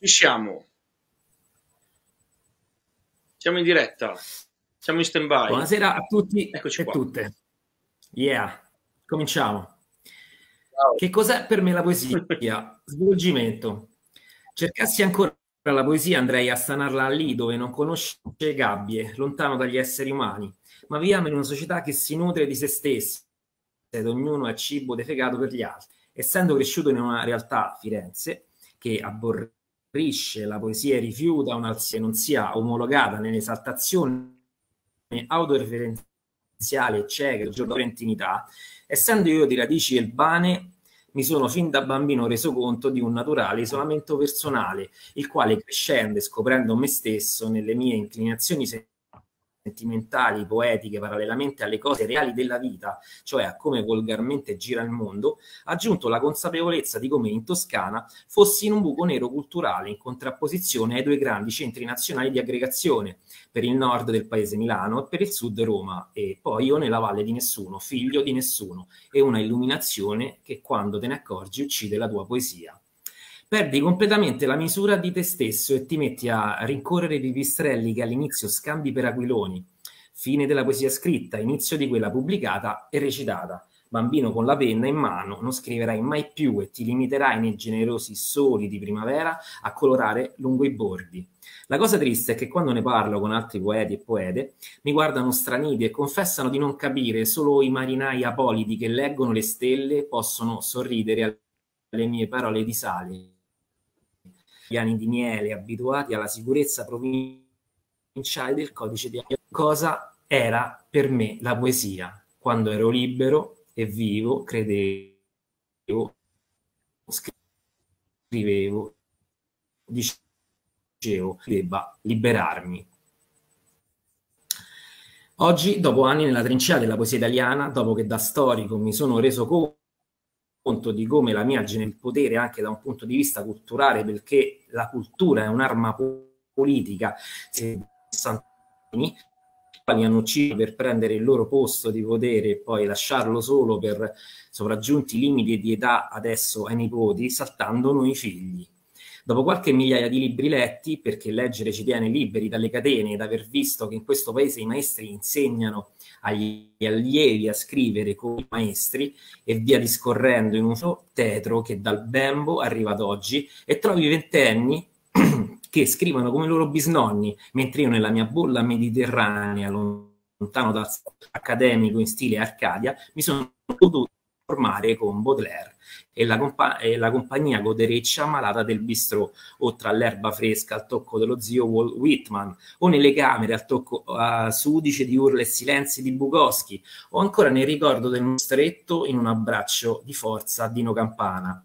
Ci siamo. Siamo in diretta. Siamo in stand by. Buonasera a tutti Eccoci e qua. tutte. Yeah, cominciamo. Ciao. Che cos'è per me la poesia? Svolgimento. Cercassi ancora la poesia andrei a stanarla lì dove non conosce gabbie, lontano dagli esseri umani, ma viviamo in una società che si nutre di se stessa ed ognuno è cibo defecato per gli altri. Essendo cresciuto in una realtà, Firenze, che aborreva Risce, la poesia e rifiuta una, se non sia omologata nell'esaltazione autoreferenziale e cieca del giorno trentinità, essendo io di radici elbane, mi sono fin da bambino reso conto di un naturale isolamento personale, il quale crescendo e scoprendo me stesso nelle mie inclinazioni sentimentali sentimentali, poetiche, parallelamente alle cose reali della vita, cioè a come volgarmente gira il mondo, ha aggiunto la consapevolezza di come in Toscana fossi in un buco nero culturale in contrapposizione ai due grandi centri nazionali di aggregazione, per il nord del paese Milano e per il sud Roma, e poi io nella valle di nessuno, figlio di nessuno, e una illuminazione che quando te ne accorgi uccide la tua poesia perdi completamente la misura di te stesso e ti metti a rincorrere i pipistrelli che all'inizio scambi per aquiloni, fine della poesia scritta, inizio di quella pubblicata e recitata. Bambino con la penna in mano, non scriverai mai più e ti limiterai nei generosi soli di primavera a colorare lungo i bordi. La cosa triste è che quando ne parlo con altri poeti e poete, mi guardano straniti e confessano di non capire solo i marinai apolidi che leggono le stelle possono sorridere alle mie parole di sale piani di miele abituati alla sicurezza provinciale del codice di cosa era per me la poesia quando ero libero e vivo credevo scrivevo dicevo debba liberarmi Oggi, dopo anni nella trincea della poesia italiana, dopo che da storico mi sono reso conto conto di come la mia genera il potere anche da un punto di vista culturale, perché la cultura è un'arma politica. Se eh, Santini quali hanno ucciso per prendere il loro posto di potere e poi lasciarlo solo per sopraggiunti limiti di età adesso ai nipoti, saltando noi figli. Dopo qualche migliaia di libri letti, perché leggere ci tiene liberi dalle catene ed aver visto che in questo paese i maestri insegnano agli allievi a scrivere come maestri e via discorrendo in un uso tetro che dal bembo arriva ad oggi e trovi ventenni che scrivono come i loro bisnonni, mentre io nella mia bolla mediterranea, lontano dal accademico in stile Arcadia, mi sono potuto formare con Baudelaire e la, compa- e la, compagnia godereccia malata del bistro o tra l'erba fresca al tocco dello zio Walt Whitman, o nelle camere al tocco uh, sudice di urla e silenzi di Bukowski, o ancora nel ricordo del stretto in un abbraccio di forza a Dino Campana.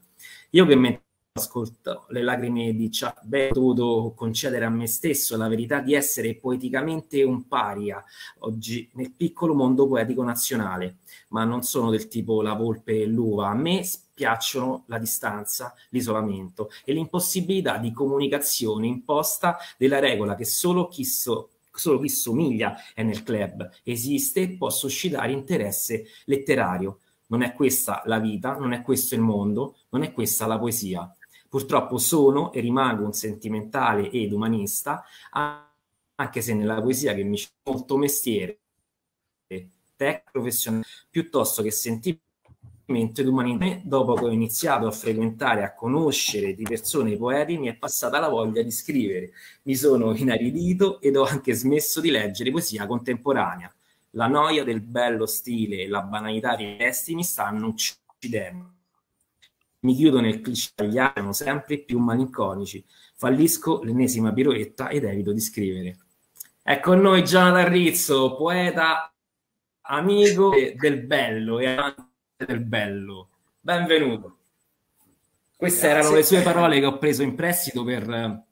Io che mentre ascolto le lacrime di Chuck Berry, ho dovuto concedere a me stesso la verità di essere poeticamente un paria oggi nel piccolo mondo poetico nazionale, ma non sono del tipo la volpe e l'uva, a me piacciono la distanza, l'isolamento e l'impossibilità di comunicazione imposta della regola che solo chi, so, solo chi somiglia è nel club, esiste e può suscitare interesse letterario. Non è questa la vita, non è questo il mondo, non è questa la poesia Purtroppo sono e rimango un sentimentale ed umanista, anche se nella poesia che mi c'è molto mestiere, tecnico, professionale, piuttosto che sentimento ed umanità. Dopo che ho iniziato a frequentare, a conoscere di persone i poeti, mi è passata la voglia di scrivere. Mi sono inaridito ed ho anche smesso di leggere poesia contemporanea. La noia del bello stile e la banalità dei testi mi stanno uccidendo mi chiudo nel cliché, cliciagliano sempre più malinconici, fallisco l'ennesima piroetta ed evito di scrivere. Ecco con noi Gianna Rizzo, poeta, amico del bello e amante del bello. Benvenuto. Queste Grazie. erano le sue parole che ho preso in prestito per,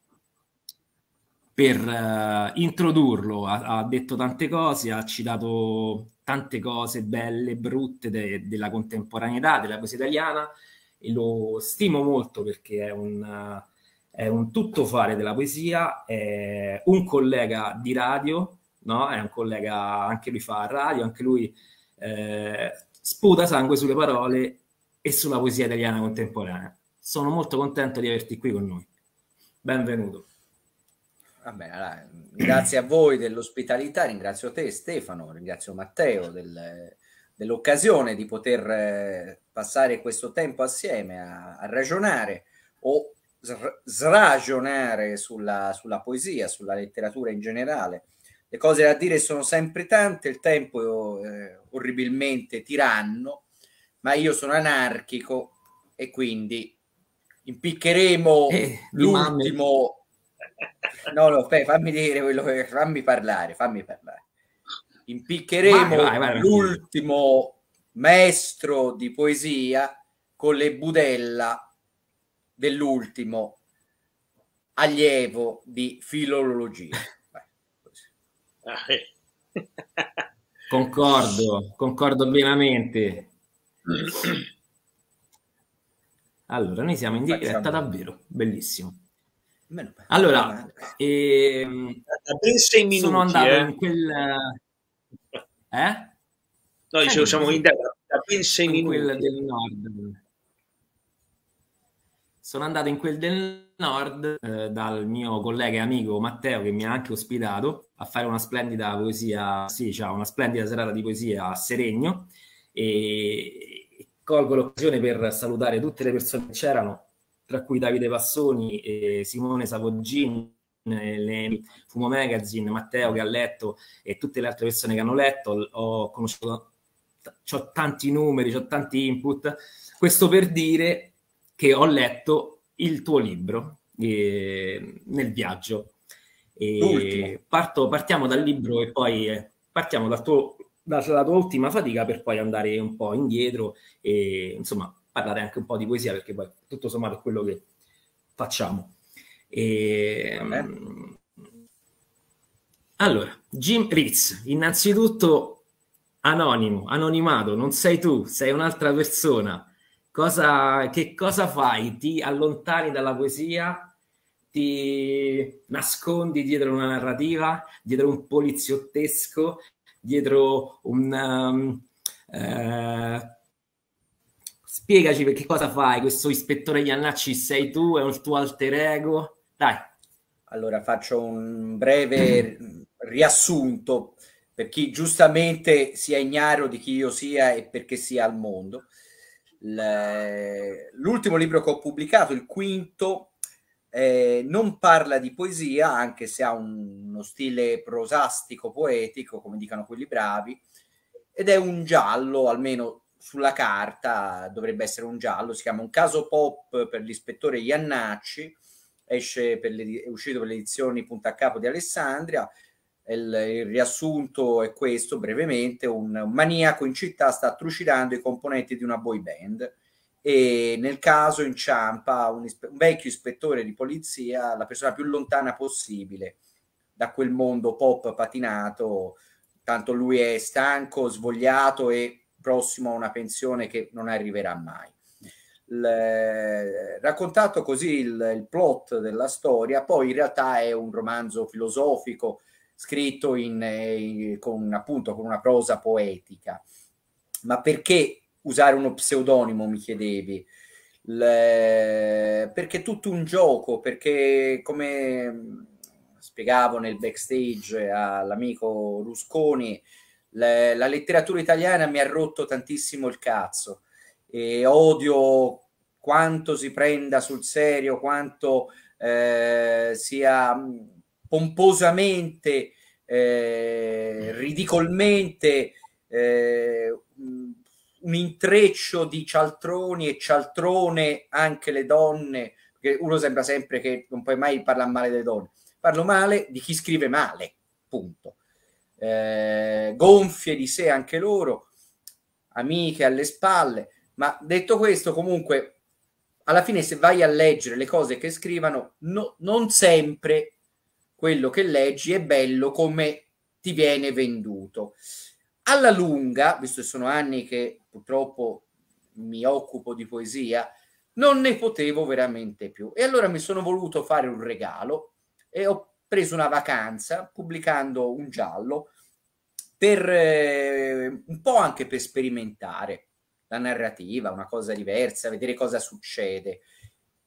per uh, introdurlo. Ha, ha, detto tante cose, ha citato tante cose belle, brutte de, della contemporaneità, della poesia italiana e lo stimo molto perché è un, è un tuttofare della poesia, è un collega di radio, no? è un collega, anche lui fa radio, anche lui eh, sputa sangue sulle parole e sulla poesia italiana contemporanea. Sono molto contento di averti qui con noi. Benvenuto. Vabbè, allora, grazie a voi dell'ospitalità, ringrazio te Stefano, ringrazio Matteo del, dell'occasione di poter eh, passare questo tempo assieme a, a ragionare o sr- sragionare sulla, sulla, poesia, sulla letteratura in generale. Le cose da dire sono sempre tante, il tempo è eh, orribilmente tiranno, ma io sono anarchico e quindi impiccheremo eh, l'ultimo... No, no, fai, fammi dire quello che... fammi parlare, fammi parlare impiccheremo vai, vai, vai, l'ultimo maestro di poesia con le budella dell'ultimo allievo di filologia. Concordo, concordo pienamente. Allora, noi siamo in diretta Facciamo. davvero, bellissimo. Allora, ehm, sono andato eh. in quel... Eh? Noi dicevo, siamo in Italia da ben 6 minuti. Quella del nord. Sono andato in quel del nord eh, dal mio collega e amico Matteo che mi ha anche ospitato a fare una splendida poesia, sì, cioè una splendida serata di poesia a Seregno e colgo l'occasione per salutare tutte le persone che c'erano, tra cui Davide Passoni, e Simone Savoggini, le, Fumo Magazine, Matteo che ha letto e tutte le altre persone che hanno letto, ho conosciuto, ho tanti numeri, ho tanti input, questo per dire che ho letto il tuo libro eh, nel viaggio. E parto, partiamo dal libro e poi eh, partiamo dal tuo, dalla tua ultima fatica per poi andare un po' indietro e insomma parlare anche un po' di poesia perché poi tutto sommato è quello che facciamo. E, ehm, eh. allora, Jim Ritz, innanzitutto anonimo, anonimato, non sei tu, sei un'altra persona. Cosa, che cosa fai? Ti allontani dalla poesia? Ti nascondi dietro una narrativa, dietro un poliziottesco, dietro un... Um, eh, spiegaci perché cosa fai, questo ispettore Iannacci sei tu, è un tuo alter ego? Dai. Allora faccio un breve riassunto per chi giustamente sia ignaro di chi io sia e perché sia al mondo. L'ultimo libro che ho pubblicato, il quinto, eh, non parla di poesia, anche se ha un, uno stile prosastico, poetico, come dicono quelli bravi, ed è un giallo, almeno sulla carta dovrebbe essere un giallo, si chiama Un caso pop per l'ispettore Iannacci, esce per le, è uscito per le edizioni Punta a Capo di Alessandria. Il, il riassunto è questo brevemente: un maniaco in città sta trucidando i componenti di una boy band e nel caso inciampa un, un vecchio ispettore di polizia, la persona più lontana possibile da quel mondo pop patinato. Tanto lui è stanco, svogliato e prossimo a una pensione che non arriverà mai le, raccontato così il, il, plot della storia, poi in realtà è un romanzo filosofico scritto in, in, eh, con, appunto, con una prosa poetica. Ma perché usare uno pseudonimo, mi chiedevi? Le, perché è tutto un gioco, perché come spiegavo nel backstage all'amico Rusconi, le, la letteratura italiana mi ha rotto tantissimo il cazzo e odio quanto si prenda sul serio, quanto eh, sia mm, pomposamente, eh, ridicolmente eh, un intreccio di cialtroni e cialtrone anche le donne, perché uno sembra sempre che non puoi mai parlare male delle donne, parlo male di chi scrive male, punto. Eh, gonfie di sé anche loro, amiche alle spalle, ma detto questo comunque alla fine se vai a leggere le cose che scrivono, no, non sempre quello che leggi è bello come ti viene venduto. Alla lunga, visto che sono anni che purtroppo mi occupo di poesia, non ne potevo veramente più. E allora mi sono voluto fare un regalo e ho preso una vacanza pubblicando un giallo per eh, un po' anche per sperimentare la narrativa, una cosa diversa, vedere cosa succede.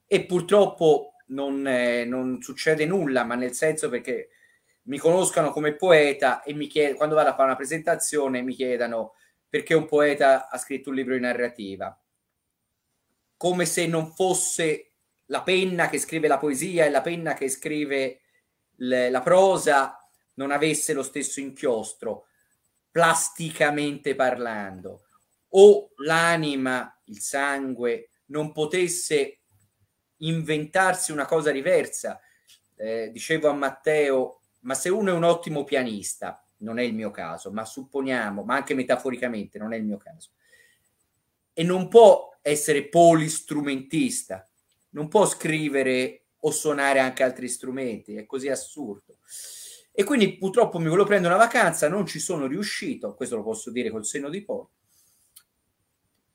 E purtroppo non, eh, non succede nulla, ma nel senso perché mi conoscano come poeta e mi chied- quando vado a fare una presentazione mi chiedono perché un poeta ha scritto un libro di narrativa. Come se non fosse la penna che scrive la poesia e la penna che scrive le, la prosa non avesse lo stesso inchiostro, plasticamente parlando o l'anima, il sangue, non potesse inventarsi una cosa diversa. Eh, dicevo a Matteo, ma se uno è un ottimo pianista, non è il mio caso, ma supponiamo, ma anche metaforicamente non è il mio caso, e non può essere polistrumentista, non può scrivere o suonare anche altri strumenti, è così assurdo. E quindi purtroppo mi volevo prendere una vacanza, non ci sono riuscito, questo lo posso dire col senno di porto,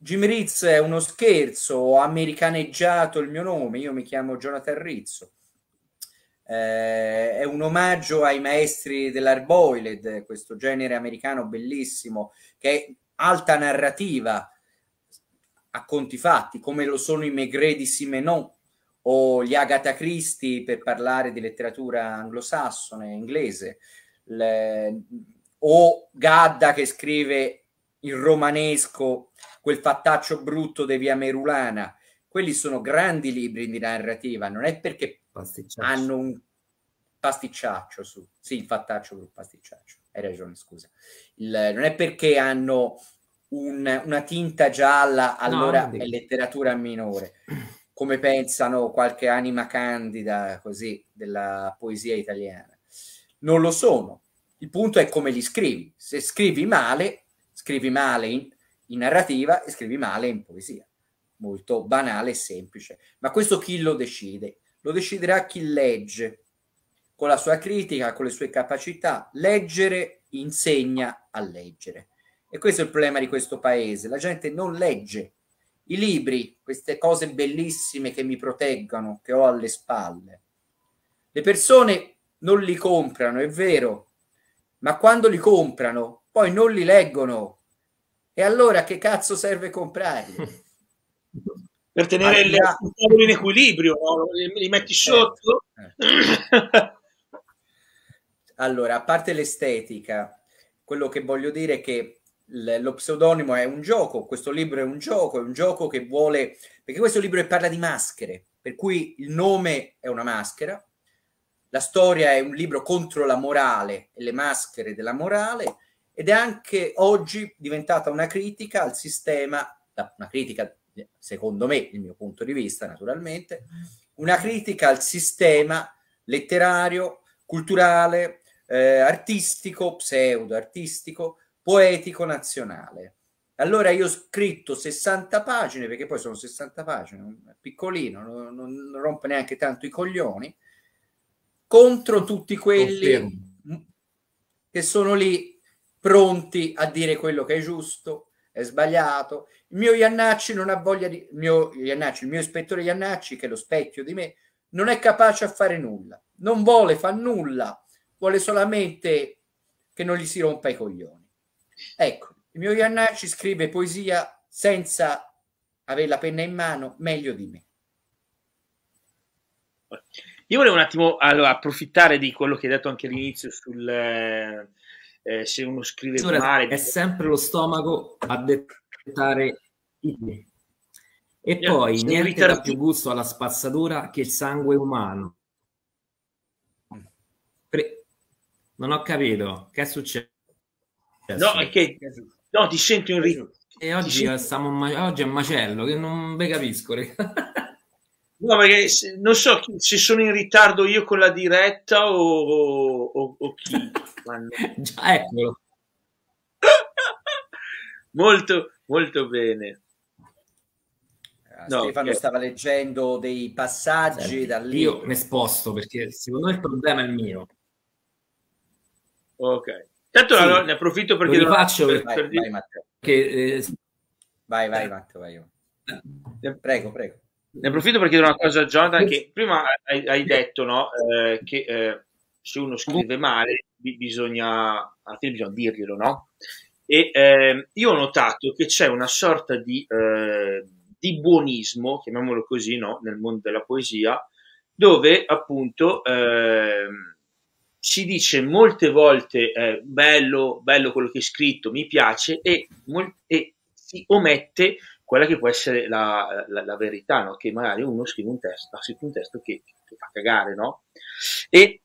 Jim Rizz è uno scherzo, ho americaneggiato il mio nome, io mi chiamo Jonathan Rizzo. Eh, è un omaggio ai maestri dell'Arboiled, questo genere americano bellissimo, che è alta narrativa a conti fatti, come lo sono i Maigret di Simenon o gli Agatha Christie per parlare di letteratura anglosassone, inglese, Le, o Gadda che scrive il romanesco quel fattaccio brutto di via Merulana. Quelli sono grandi libri di narrativa, non è perché hanno un pasticciaccio su. Sì, il fattaccio brutto, pasticciaccio. Hai ragione, scusa. Il, non è perché hanno un, una tinta gialla, allora no, è letteratura minore. Come pensano qualche anima candida così della poesia italiana. Non lo sono. Il punto è come li scrivi. Se scrivi male, scrivi male in, in narrativa e scrivi male in poesia. Molto banale e semplice. Ma questo chi lo decide? Lo deciderà chi legge, con la sua critica, con le sue capacità. Leggere insegna a leggere. E questo è il problema di questo paese. La gente non legge. I libri, queste cose bellissime che mi proteggono, che ho alle spalle. Le persone non li comprano, è vero, ma quando li comprano, poi non li leggono e allora che cazzo serve comprare? per tenere ah, il tavolo in equilibrio, no? li metti eh, sotto. Eh. allora, a parte l'estetica, quello che voglio dire è che lo pseudonimo è un gioco, questo libro è un gioco, è un gioco che vuole, perché questo libro parla di maschere, per cui il nome è una maschera, la storia è un libro contro la morale e le maschere della morale, ed è anche oggi diventata una critica al sistema, una critica secondo me, il mio punto di vista naturalmente, una critica al sistema letterario, culturale, eh, artistico, pseudo-artistico, poetico nazionale. Allora io ho scritto 60 pagine, perché poi sono 60 pagine, piccolino, non, non rompe neanche tanto i coglioni, contro tutti quelli che sono lì pronti a dire quello che è giusto, è sbagliato. Il mio Iannacci non ha voglia di... Il mio, Iannacci, il mio ispettore Iannacci, che è lo specchio di me, non è capace a fare nulla. Non vuole, fa nulla. Vuole solamente che non gli si rompa i coglioni. Ecco, il mio Iannacci scrive poesia senza avere la penna in mano, meglio di me. Io volevo un attimo allora, approfittare di quello che hai detto anche all'inizio sul, eh, eh, se uno scrive Signora, male. È sempre lo stomaco a dettare i temi. E yeah, poi niente ritardi... dà più gusto alla spazzatura che il sangue umano. Pre... Non ho capito che è successo. No, è che no, ti sento in ritardo. E oggi, sento... Stiamo... oggi è un macello che non ve capisco. No, perché non so se sono in ritardo io con la diretta o, o, o chi. Già, eccolo. molto, molto bene. Eh, no, Stefano okay. stava leggendo dei passaggi Senti, da lì. Io mi sposto perché secondo me il problema è il mio. Ok. Tanto sì. allora, ne approfitto perché lo faccio per, vai, per vai, dire... Matteo. Che, eh... vai, vai, Matteo, vai. Eh. Prego, prego. Ne approfitto per chiedere una cosa a Jonathan, che prima hai, hai detto no, eh, che eh, se uno scrive male bisogna, alla fine bisogna dirglielo, no? E eh, io ho notato che c'è una sorta di, eh, di buonismo, chiamiamolo così, no, nel mondo della poesia, dove appunto ehm, si dice molte volte eh, bello, bello quello che hai scritto, mi piace, e, mol- e si omette quella che può essere la, la, la verità, no? che magari uno scrive un testo, scrive un testo che, che fa cagare, no? E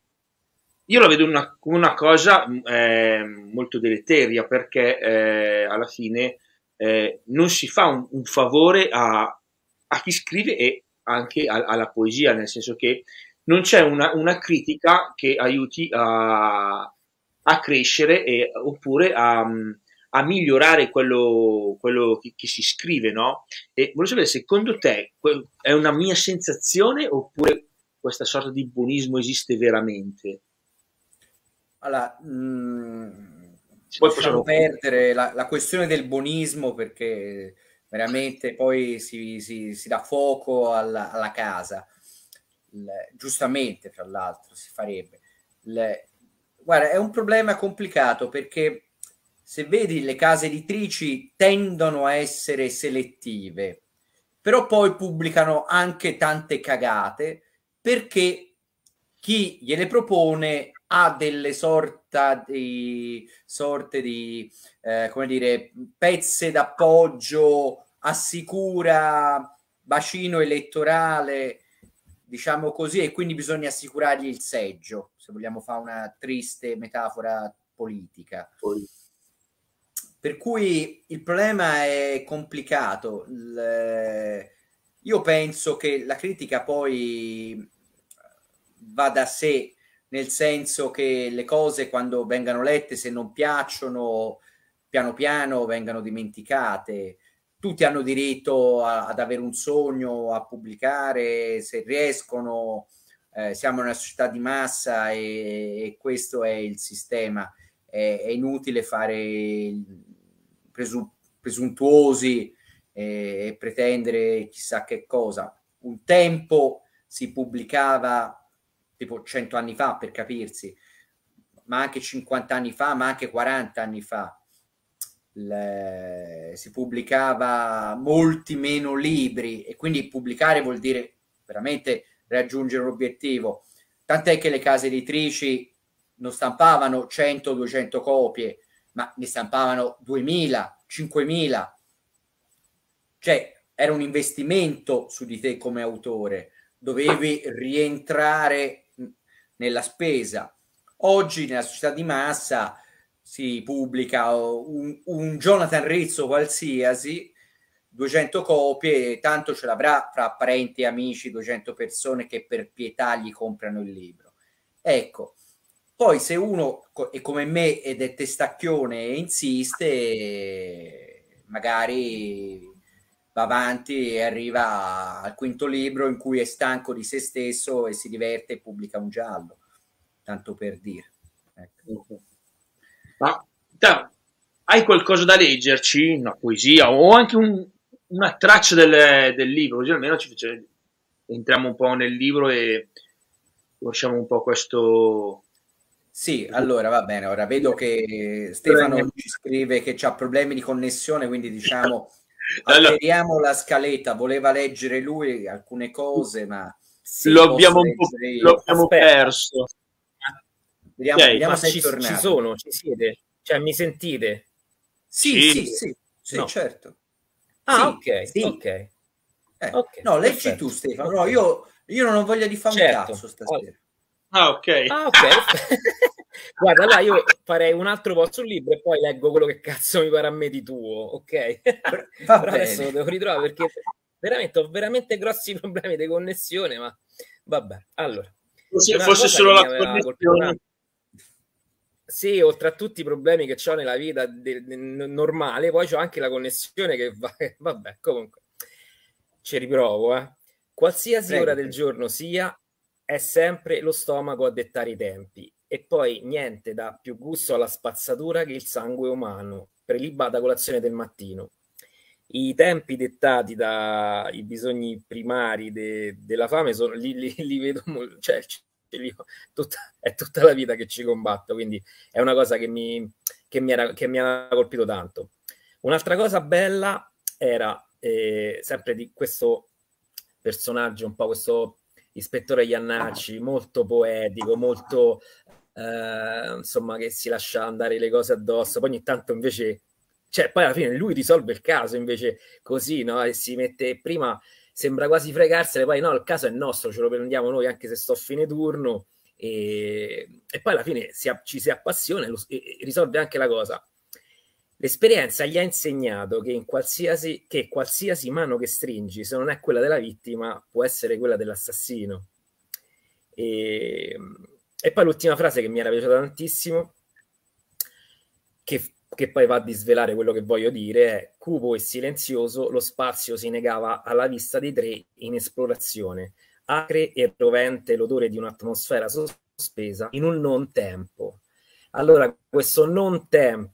io la vedo una, una cosa mm, eh, molto deleteria perché eh, alla fine eh, non si fa un, un favore a, a, chi scrive e anche a, alla poesia, nel senso che non c'è una, una critica che aiuti a, a crescere e, oppure a mm, a migliorare quello, quello che, che, si scrive, no? E volevo sapere, secondo te è una mia sensazione oppure questa sorta di buonismo esiste veramente? Allora, mh, mm, poi possiamo perdere la, la, questione del buonismo perché veramente poi si, si, si dà fuoco alla, alla casa. Il, giustamente, tra l'altro, si farebbe. Il, guarda, è un problema complicato perché se vedi le case editrici tendono a essere selettive, però poi pubblicano anche tante cagate perché chi gliele propone ha delle sorta di, sorte di eh, come dire, pezze d'appoggio, assicura bacino elettorale, diciamo così, e quindi bisogna assicurargli il seggio, se vogliamo fare una triste metafora politica. politica per cui il problema è complicato. Il, eh, io penso che la critica poi va da sé, nel senso che le cose quando vengano lette, se non piacciono, piano piano vengano dimenticate. Tutti hanno diritto a, ad avere un sogno, a pubblicare se riescono. Eh, siamo una società di massa e, e questo è il sistema. È, è inutile fare il, presu- presuntuosi eh, e pretendere chissà che cosa. Un tempo si pubblicava tipo 100 anni fa per capirsi, ma anche 50 anni fa, ma anche 40 anni fa. Le... si pubblicava molti meno libri e quindi pubblicare vuol dire veramente raggiungere un obiettivo. Tant'è che le case editrici non stampavano 100-200 copie, ma ne stampavano 2.000, 5.000. Cioè, era un investimento su di te come autore, dovevi rientrare nella spesa. Oggi nella società di massa si pubblica un, un Jonathan Rizzo qualsiasi, 200 copie, tanto ce l'avrà fra parenti, amici, 200 persone che per pietà gli comprano il libro. Ecco, poi se uno è come me ed è testacchione e insiste, magari va avanti e arriva al quinto libro in cui è stanco di se stesso e si diverte e pubblica un giallo, tanto per dire. Ecco. Ma da, hai qualcosa da leggerci, una poesia o anche un, una traccia del, del, libro, così almeno ci facciamo, entriamo un po' nel libro e conosciamo un po' questo sì, allora va bene, ora vedo che Stefano ci scrive che ha problemi di connessione, quindi diciamo allora, la scaletta, voleva leggere lui alcune cose, ma lo abbiamo, un po', lo abbiamo perso. Vediamo, okay, vediamo se ci, ci, sono, ci siete, cioè mi sentite? Sì, sì, sì, sì, sì no. certo. Ah, sì, ok, sì. ok. Eh, okay no, leggi tu Stefano, no, io, io, non ho voglia di fare certo. un cazzo stasera. Ah, ok. Ah, ok. Guarda, allora io farei un altro po' sul libro e poi leggo quello che cazzo mi pare a me di tuo, ok? Però adesso lo devo ritrovare perché veramente ho veramente grossi problemi di connessione, ma vabbè. Allora, se fosse solo la connessione. Colpito. Sì, oltre a tutti i problemi che ho nella vita de- de- normale, poi ho anche la connessione che va, vabbè, comunque ci riprovo, eh. Qualsiasi Prego. ora del giorno sia, è sempre lo stomaco a dettare i tempi e poi niente dà più gusto alla spazzatura che il sangue umano, prelibata colazione del mattino. I tempi dettati dai bisogni primari de, della fame sono, li, li, li vedo, cioè, li, tutta, è tutta la vita che ci combatto, quindi è una cosa che mi, che mi, era, che mi ha colpito tanto. Un'altra cosa bella era eh, sempre di questo personaggio, un po' questo Ispettore Iannacci, ah. molto poetico, molto eh, insomma che si lascia andare le cose addosso, poi ogni tanto invece, cioè poi alla fine lui risolve il caso invece così, no? E si mette prima, sembra quasi fregarsene, poi no, il caso è nostro, ce lo prendiamo noi anche se sto a fine turno e, e poi alla fine si, ci si appassiona e, lo, e, e risolve anche la cosa. L'esperienza gli ha insegnato che, in qualsiasi, che qualsiasi mano che stringi, se non è quella della vittima, può essere quella dell'assassino. E, ehm, e poi l'ultima frase che mi era piaciuta tantissimo, che, che poi va a disvelare quello che voglio dire, è cupo e silenzioso lo spazio si negava alla vista dei tre in esplorazione, acre e rovente l'odore di un'atmosfera sospesa in un non tempo. Allora, questo non tempo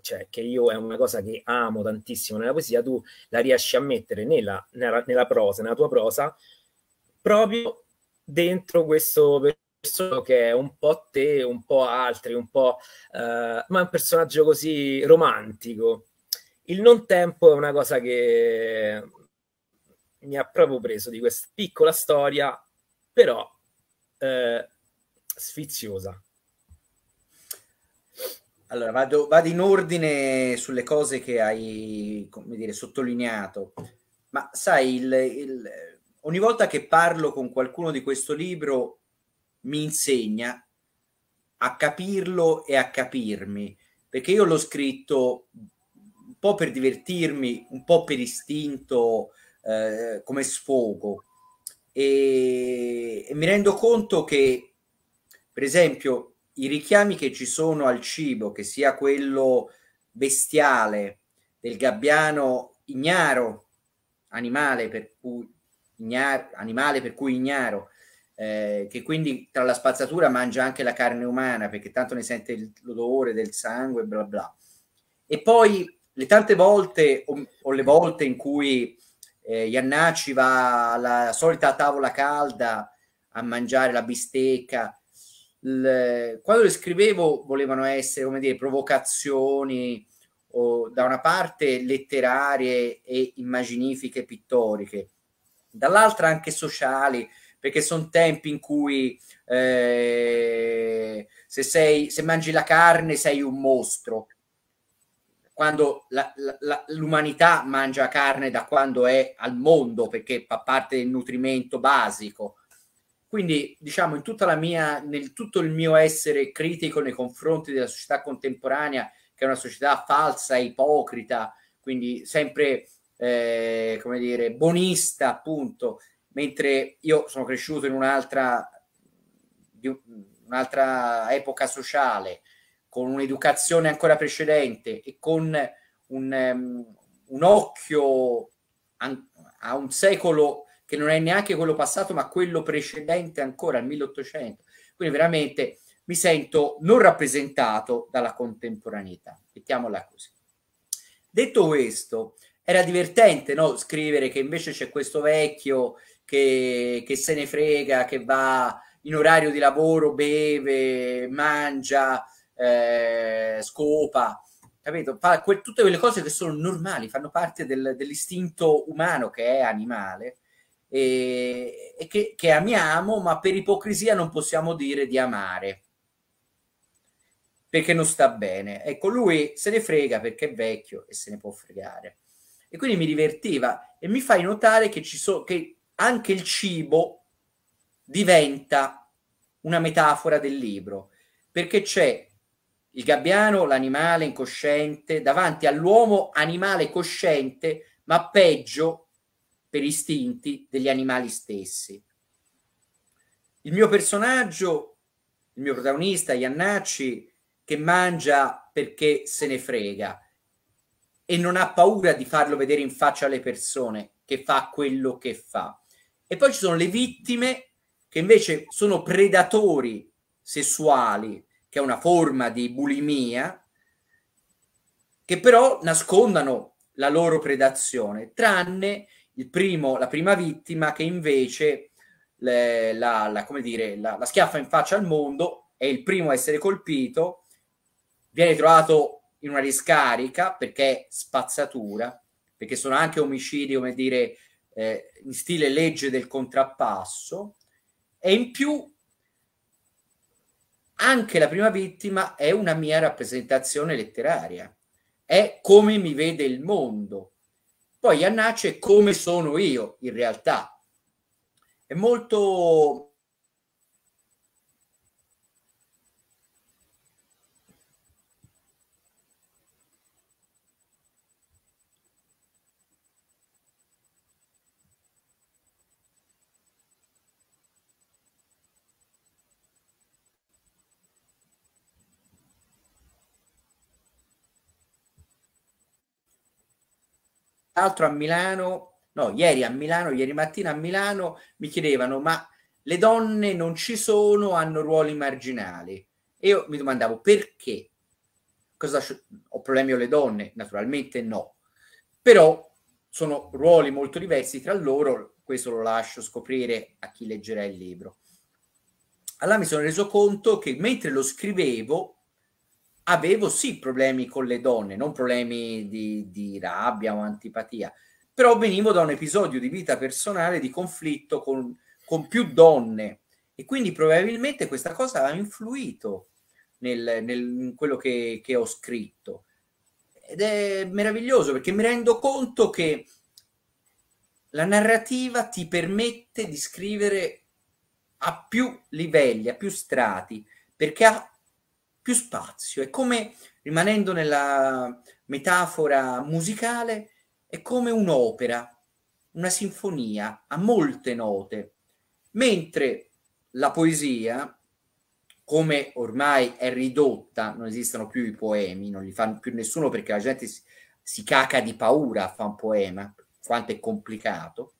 cioè, che io è una cosa che amo tantissimo nella poesia, tu la riesci a mettere nella, nella, nella prosa, nella tua prosa, proprio dentro questo personaggio che è un po' te, un po' altri, un po'... Eh, ma è un personaggio così romantico. Il non tempo è una cosa che mi ha proprio preso di questa piccola storia, però eh, sfiziosa. Allora, vado, vado, in ordine sulle cose che hai, dire, sottolineato. Ma sai, il, il, ogni volta che parlo con qualcuno di questo libro mi insegna a capirlo e a capirmi, perché io l'ho scritto un po' per divertirmi, un po' per istinto, eh, come sfogo. E, e mi rendo conto che, per esempio, i richiami che ci sono al cibo, che sia quello bestiale del gabbiano ignaro, animale per cui ignaro, animale per cui ignaro eh, che quindi tra la spazzatura mangia anche la carne umana perché tanto ne sente l'odore del sangue, bla bla. E poi le tante volte o, o le volte in cui eh, Iannacci va alla solita tavola calda a mangiare la bistecca, le, quando le scrivevo volevano essere, come dire, provocazioni o, da una parte letterarie e immaginifiche, pittoriche, dall'altra anche sociali, perché sono tempi in cui eh, se, sei, se mangi la carne sei un mostro, quando la, la, l'umanità mangia carne da quando è al mondo, perché fa parte del nutrimento basico. Quindi, diciamo, in tutta la mia, nel tutto il mio essere critico nei confronti della società contemporanea, che è una società falsa, ipocrita, quindi sempre, eh, come dire, bonista, appunto, mentre io sono cresciuto in un'altra, un'altra epoca sociale, con un'educazione ancora precedente e con un, um, un occhio an- a un secolo che non è neanche quello passato, ma quello precedente ancora, il 1800. Quindi veramente mi sento non rappresentato dalla contemporaneità, mettiamola così. Detto questo, era divertente no? scrivere che invece c'è questo vecchio che, che se ne frega, che va in orario di lavoro, beve, mangia, eh, scopa, capito? Fa que- tutte quelle cose che sono normali, fanno parte del, dell'istinto umano che è animale, e, e che, che amiamo, ma per ipocrisia non possiamo dire di amare perché non sta bene. Ecco, lui se ne frega perché è vecchio e se ne può fregare. E quindi mi divertiva e mi fai notare che, ci so, che anche il cibo diventa una metafora del libro, perché c'è il gabbiano, l'animale incosciente, davanti all'uomo animale cosciente, ma peggio per istinti degli animali stessi. Il mio personaggio, il mio protagonista, Iannacci, che mangia perché se ne frega e non ha paura di farlo vedere in faccia alle persone che fa quello che fa. E poi ci sono le vittime che invece sono predatori sessuali, che è una forma di bulimia, che però nascondono la loro predazione, tranne il primo, la prima vittima che invece le, la, la, dire, la, la schiaffa in faccia al mondo, è il primo a essere colpito, viene trovato in una riscarica perché è spazzatura, perché sono anche omicidi, come dire, eh, in stile legge del contrappasso, e in più anche la prima vittima è una mia rappresentazione letteraria, è come mi vede il mondo, poi Iannaccio è come sono io in realtà. È molto l'altro a Milano, no, ieri a Milano, ieri mattina a Milano mi chiedevano ma le donne non ci sono, hanno ruoli marginali. E io mi domandavo perché? Cosa ho problemi con le donne? Naturalmente no. Però sono ruoli molto diversi tra loro, questo lo lascio scoprire a chi leggerà il libro. Allora mi sono reso conto che mentre lo scrivevo avevo sì problemi con le donne, non problemi di, di rabbia o antipatia, però venivo da un episodio di vita personale di conflitto con, con più donne e quindi probabilmente questa cosa ha influito nel, nel, in quello che, che ho scritto. Ed è meraviglioso perché mi rendo conto che la narrativa ti permette di scrivere a più livelli, a più strati, perché ha più spazio. È come, rimanendo nella metafora musicale, è come un'opera, una sinfonia, a molte note, mentre la poesia, come ormai è ridotta, non esistono più i poemi, non li fa più nessuno perché la gente si, si caca di paura a fare un poema, quanto è complicato,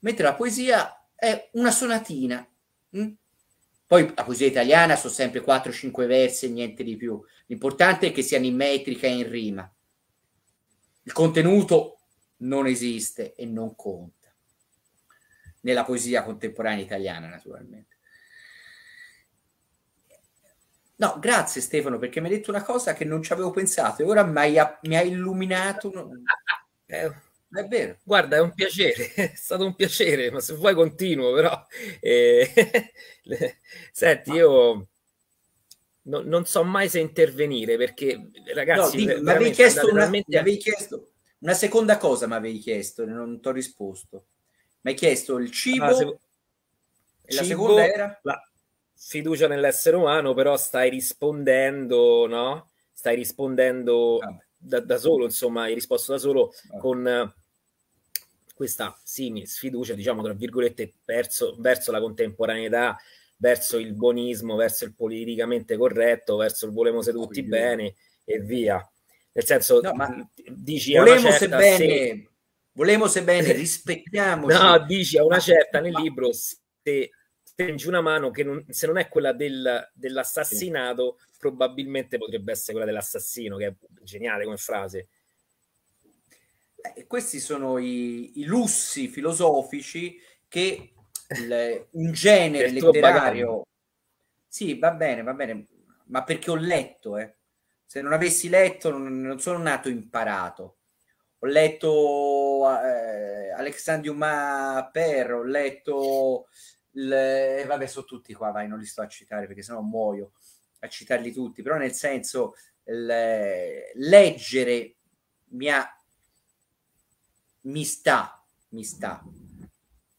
mentre la poesia è una sonatina. Mh? Hm? Poi la poesia italiana sono sempre 4-5 versi, niente di più. L'importante è che siano in metrica e in rima. Il contenuto non esiste e non conta. Nella poesia contemporanea italiana, naturalmente. No, grazie Stefano, perché mi hai detto una cosa che non ci avevo pensato e ora mi ha illuminato. Eh è vero. Guarda, è un piacere, è stato un piacere, ma se vuoi continuo però. Eh, senti, io no, non so mai se intervenire perché, ragazzi, no, mi avevi chiesto, una, avevi chiesto una seconda cosa, mi avevi chiesto, non ti ho risposto. Mi hai chiesto il cibo, ah, se... cibo la seconda era? La fiducia nell'essere umano, però stai rispondendo, no? Stai rispondendo... Ah. Da, da, solo, insomma, hai risposto da solo ah. con questa simile sfiducia, diciamo tra virgolette, verso, verso la contemporaneità, verso il buonismo, verso il politicamente corretto, verso il volemose tutti Quindi... bene e via. Nel senso, no, ma dici volemo certa, bene, se... volemo se bene, rispettiamoci. No, dici a una certa nel libro se stringi una mano che non, se non è quella del, dell'assassinato, sì. probabilmente potrebbe essere quella dell'assassino, che è geniale come frase. Eh, questi sono i, i, lussi filosofici che il, un genere letterario... Sì, va bene, va bene, ma perché ho letto, eh. Se non avessi letto non, non sono nato imparato. Ho letto eh, Alexandre Dumas Per, ho letto... Le... Eh, vabbè, sono tutti qua, vai, non li sto a citare perché sennò muoio a citarli tutti, però nel senso le... Eh, leggere mi ha mi sta, mi sta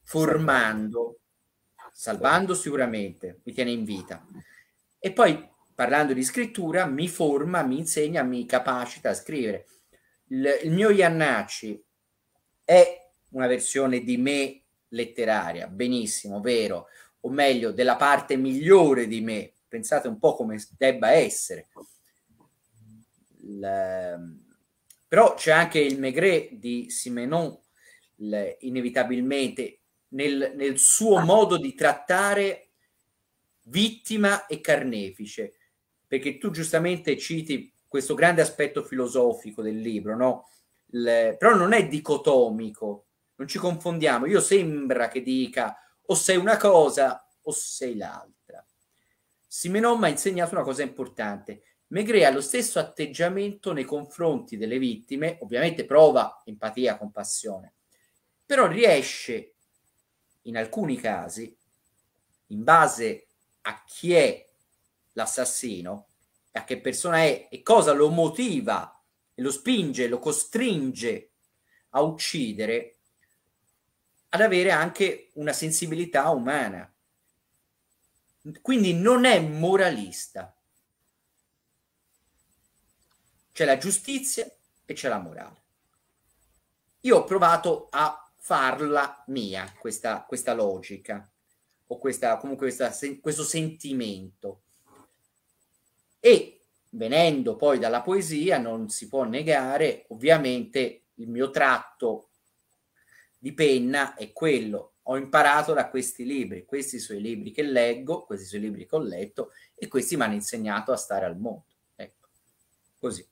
formando, salvando sicuramente, mi tiene in vita. E poi parlando di scrittura, mi forma, mi insegna, mi capacita a scrivere. Il, il mio Iannacci è una versione di me letteraria, benissimo, vero, o meglio, della parte migliore di me. Pensate un po' come debba essere. Ehm, però c'è anche il Maigret di Simenon, inevitabilmente, nel, nel suo modo di trattare vittima e carnefice, perché tu giustamente citi questo grande aspetto filosofico del libro, no? Le, però non è dicotomico, non ci confondiamo. Io sembra che dica o sei una cosa o sei l'altra. Simenon mi ha insegnato una cosa importante, Maigret ha lo stesso atteggiamento nei confronti delle vittime, ovviamente prova empatia, compassione, però riesce in alcuni casi, in base a chi è l'assassino, a che persona è e cosa lo motiva, lo spinge, lo costringe a uccidere, ad avere anche una sensibilità umana. Quindi non è moralista c'è la giustizia e c'è la morale. Io ho provato a farla mia, questa, questa logica, o questa, comunque questa, questo sentimento. E venendo poi dalla poesia, non si può negare, ovviamente, il mio tratto di penna è quello. Ho imparato da questi libri, questi sono i libri che leggo, questi sono i libri che ho letto e questi mi hanno insegnato a stare al mondo. Così.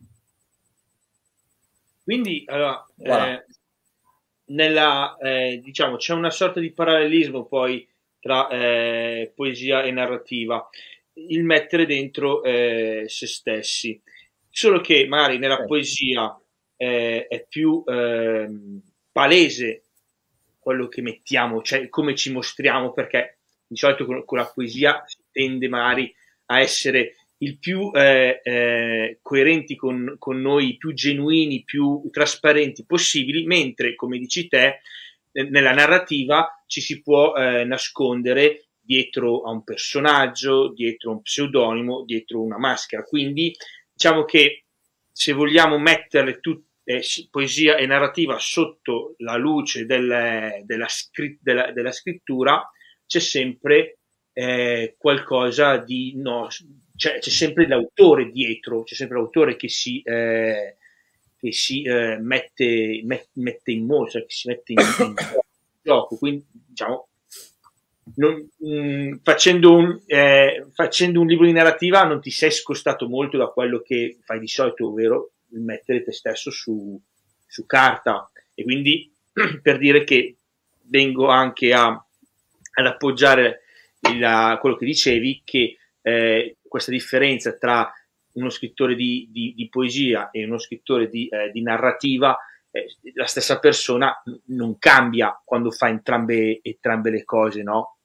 Quindi, allora, voilà. eh, nella, eh, diciamo, c'è una sorta di parallelismo poi tra eh, poesia e narrativa, il mettere dentro eh, se stessi. Solo che magari nella poesia eh, è più ehm, palese quello che mettiamo, cioè come ci mostriamo, perché di solito con, con la poesia si tende magari a essere il più eh, eh, coerenti con, con, noi, più genuini, più trasparenti possibili, mentre, come dici te, eh, nella narrativa ci si può eh, nascondere dietro a un personaggio, dietro a un pseudonimo, dietro una maschera. Quindi diciamo che se vogliamo mettere tut, eh, poesia e narrativa sotto la luce del, della, della, della, scrittura, c'è sempre eh, qualcosa di no, c'è, cioè, c'è, sempre l'autore dietro, c'è sempre l'autore che si, eh, che si eh, mette, met, mette, in mostra, cioè, che si mette in, in gioco. Quindi, diciamo, non, mh, mm, facendo, un, eh, facendo, un, libro di narrativa non ti sei scostato molto da quello che fai di solito, ovvero mettere te stesso su, su carta. E quindi per dire che vengo anche a, ad appoggiare la, quello che dicevi, che eh, questa differenza tra uno scrittore di, di, di poesia e uno scrittore di, eh, di narrativa, eh, la stessa persona non cambia quando fa entrambe, entrambe le cose, no?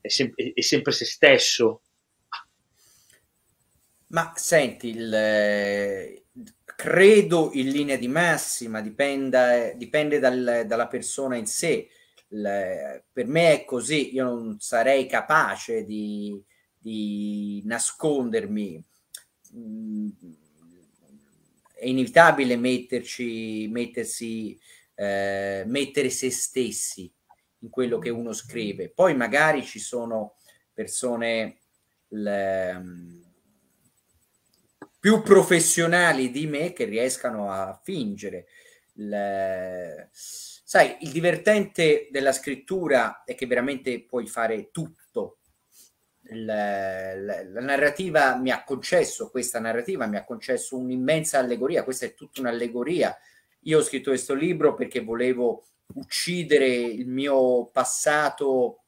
È, sem- è sempre se stesso. Ma senti, il, eh, credo in linea di massima, dipenda, dipende dal, dalla persona in sé. Il, per me è così, io non sarei capace di, di nascondermi. È inevitabile metterci, mettersi, eh, mettere se stessi in quello che uno scrive. Poi magari ci sono persone le, ehm, più professionali di me che riescano a fingere. Le, sai, il divertente della scrittura è che veramente puoi fare tutto la, la, la, narrativa mi ha concesso, questa narrativa mi ha concesso un'immensa allegoria, questa è tutta un'allegoria. Io ho scritto questo libro perché volevo uccidere il mio passato,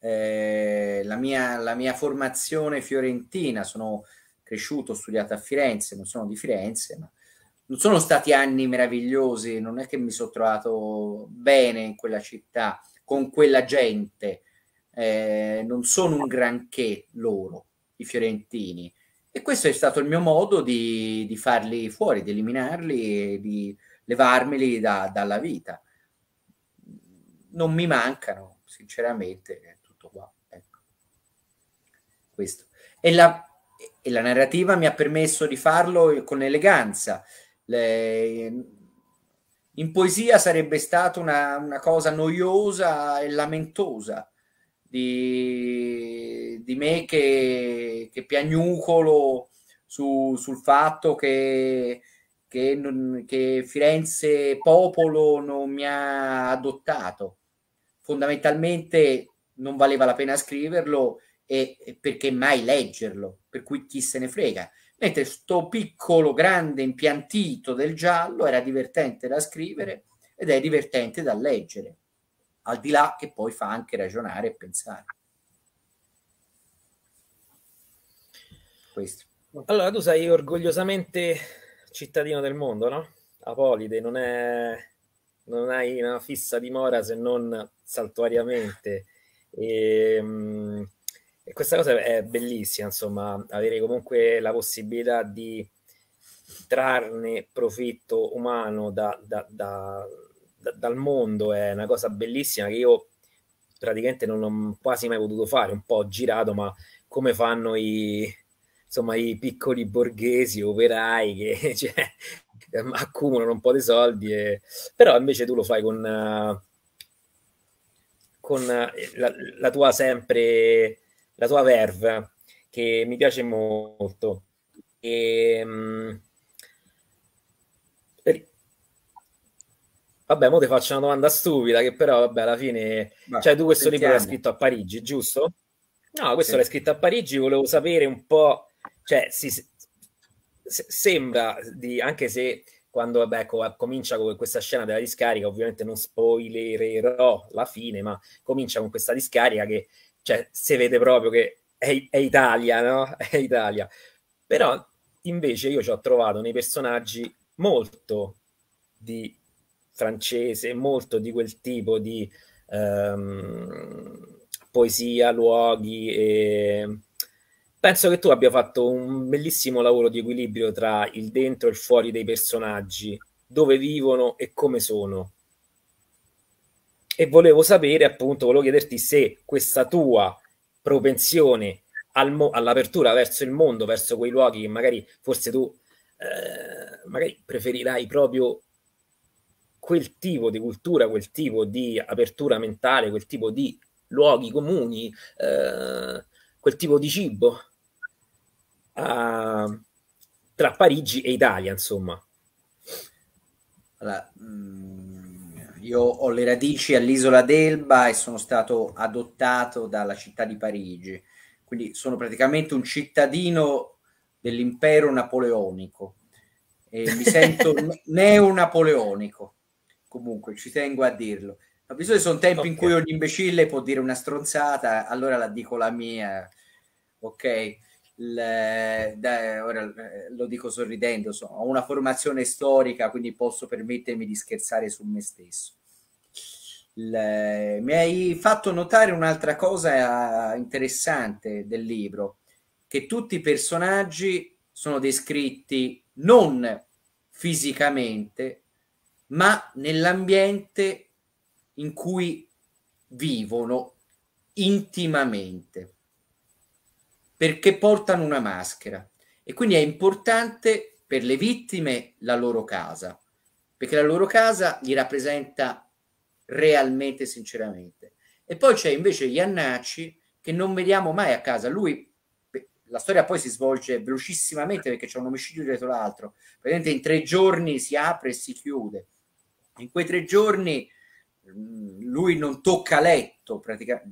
eh, la, mia, la mia formazione fiorentina. Sono cresciuto, ho studiato a Firenze, non sono di Firenze, ma non sono stati anni meravigliosi, non è che mi sono trovato bene in quella città, con quella gente eh, non sono un granché loro, i fiorentini. E questo è stato il mio modo di, di farli fuori, di eliminarli e di levarmeli da, dalla vita. Non mi mancano, sinceramente, è tutto qua. Ecco. Questo. E la, e la narrativa mi ha permesso di farlo con eleganza. Le, in poesia sarebbe stata una, una cosa noiosa e lamentosa di, di me che, che piagnucolo su, sul fatto che, che, non, che Firenze Popolo non mi ha adottato. Fondamentalmente non valeva la pena scriverlo e, e perché mai leggerlo, per cui chi se ne frega mentre sto piccolo grande impiantito del giallo era divertente da scrivere ed è divertente da leggere al di là che poi fa anche ragionare e pensare. Questo. Allora, tu sei orgogliosamente cittadino del mondo, no? Apolide non, è, non hai una fissa dimora se non saltuariamente. E, ehm, e questa cosa è bellissima, insomma, avere comunque la possibilità di trarne profitto umano da, da, da dal mondo è una cosa bellissima che io praticamente non ho quasi mai potuto fare, un po' girato, ma come fanno i, insomma, i piccoli borghesi, operai che cioè, accumulano un po' di soldi, e... però invece tu lo fai con, con la, la, tua sempre, la tua verve che mi piace molto. E, um, Vabbè, ora ti faccio una domanda stupida, che però, vabbè, alla fine... Ma, cioè, tu questo sentiamo. libro l'hai scritto a Parigi, giusto? No, questo sì. l'hai scritto a Parigi, volevo sapere un po'... Cioè, si, se, sembra, di, anche se quando vabbè, ecco, comincia con questa scena della discarica, ovviamente non spoilererò la fine, ma comincia con questa discarica che cioè, si vede proprio che è, è Italia, no? È Italia. Però invece io ci ho trovato nei personaggi molto di francese, molto di quel tipo di ehm, poesia, luoghi e... Penso che tu abbia fatto un bellissimo lavoro di equilibrio tra il dentro e il fuori dei personaggi, dove vivono e come sono. E volevo sapere, appunto, volevo chiederti se questa tua propensione al all'apertura verso il mondo, verso quei luoghi che magari forse tu eh, magari preferirai proprio quel tipo di cultura, quel tipo di apertura mentale, quel tipo di luoghi comuni, eh, quel tipo di cibo eh, tra Parigi e Italia, insomma. Allora, mm, io ho le radici all'isola d'Elba e sono stato adottato dalla città di Parigi, quindi sono praticamente un cittadino dell'impero napoleonico e mi sento neo-napoleonico comunque ci tengo a dirlo. Ma che sono tempi okay. in cui ogni imbecille può dire una stronzata, allora la dico la mia, ok? Le, da, ora eh, lo dico sorridendo, so, ho una formazione storica, quindi posso permettermi di scherzare su me stesso. Le, mi hai fatto notare un'altra cosa ah, interessante del libro, che tutti i personaggi sono descritti non fisicamente, ma nell'ambiente in cui vivono intimamente, perché portano una maschera. E quindi è importante per le vittime la loro casa, perché la loro casa li rappresenta realmente, sinceramente. E poi c'è invece Iannacci che non vediamo mai a casa. Lui, la storia poi si svolge velocissimamente perché c'è un omicidio dietro l'altro. Praticamente in tre giorni si apre e si chiude. In quei tre giorni mm, lui non tocca letto, praticamente,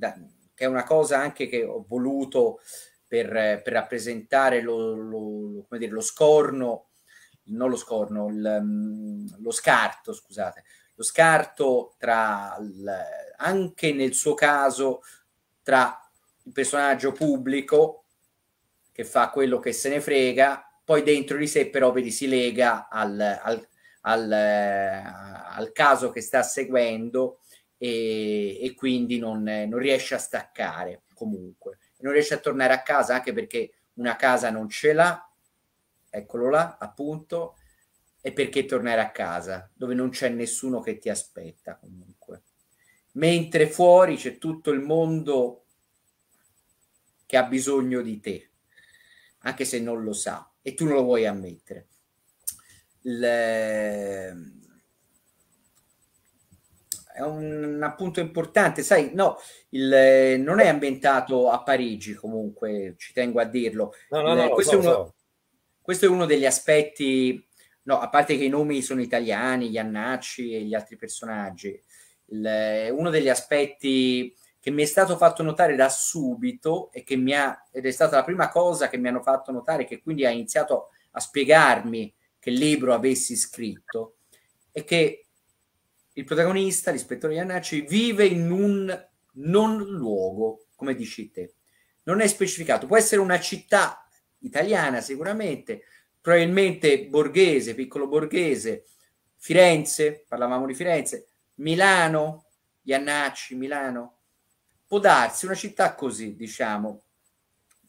che è una cosa anche che ho voluto per, per rappresentare lo, lo, dire, lo, scorno, non lo scorno, il, mm, lo scarto, scusate, lo scarto tra, il, anche nel suo caso, tra il personaggio pubblico che fa quello che se ne frega, poi dentro di sé però vedi si lega al, al, al, eh, al caso che sta seguendo e, e quindi non, non, riesce a staccare comunque. Non riesce a tornare a casa anche perché una casa non ce l'ha, eccolo là appunto, e perché tornare a casa dove non c'è nessuno che ti aspetta comunque. Mentre fuori c'è tutto il mondo che ha bisogno di te, anche se non lo sa e tu non lo vuoi ammettere è un, appunto importante, sai, no, il, non è ambientato a Parigi comunque, ci tengo a dirlo. No, no, no, questo, no, è uno, no. questo è uno degli aspetti, no, a parte che i nomi sono italiani, gli Annacci e gli altri personaggi, il, uno degli aspetti che mi è stato fatto notare da subito e che mi ha, ed è stata la prima cosa che mi hanno fatto notare, che quindi ha iniziato a spiegarmi che libro avessi scritto, è che il protagonista, l'ispettore Iannacci, vive in un non luogo, come dici te. Non è specificato, può essere una città italiana sicuramente, probabilmente borghese, piccolo borghese, Firenze, parlavamo di Firenze, Milano, Iannacci, Milano. Può darsi una città così, diciamo,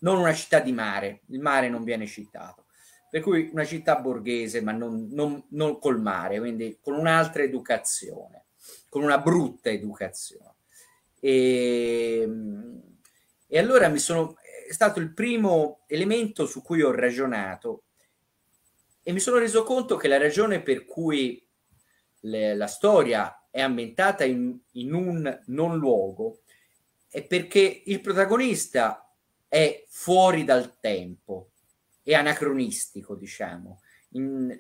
non una città di mare, il mare non viene citato per cui una città borghese ma non, non, non col mare, quindi con un'altra educazione, con una brutta educazione. E, ehm, e allora mi sono, è stato il primo elemento su cui ho ragionato e mi sono reso conto che la ragione per cui le, la storia è ambientata in, in un non luogo è perché il protagonista è fuori dal tempo e anacronistico, diciamo, in,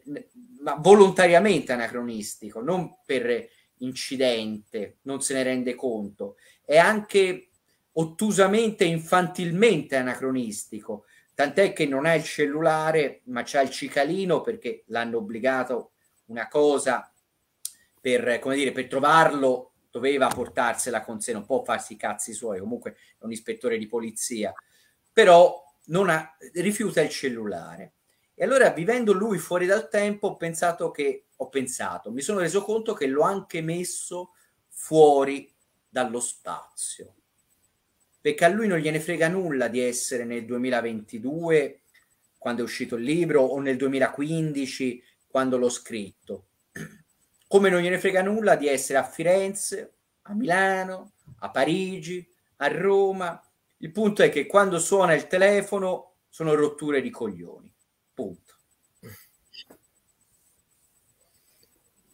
ma volontariamente anacronistico, non per incidente, non se ne rende conto, è anche ottusamente, infantilmente anacronistico, tant'è che non ha il cellulare, ma c'ha il cicalino perché l'hanno obbligato una cosa per, come dire, per trovarlo doveva portarsela con sé, non può farsi i cazzi suoi, comunque è un ispettore di polizia, però non ha, rifiuta il cellulare. E allora, vivendo lui fuori dal tempo, ho pensato che ho pensato, mi sono reso conto che l'ho anche messo fuori dallo spazio. Perché a lui non gliene frega nulla di essere nel 2022 quando è uscito il libro o nel 2015 quando l'ho scritto. Come non gliene frega nulla di essere a Firenze, a Milano, a Parigi, a Roma, il punto è che quando suona il telefono sono rotture di coglioni. Punto.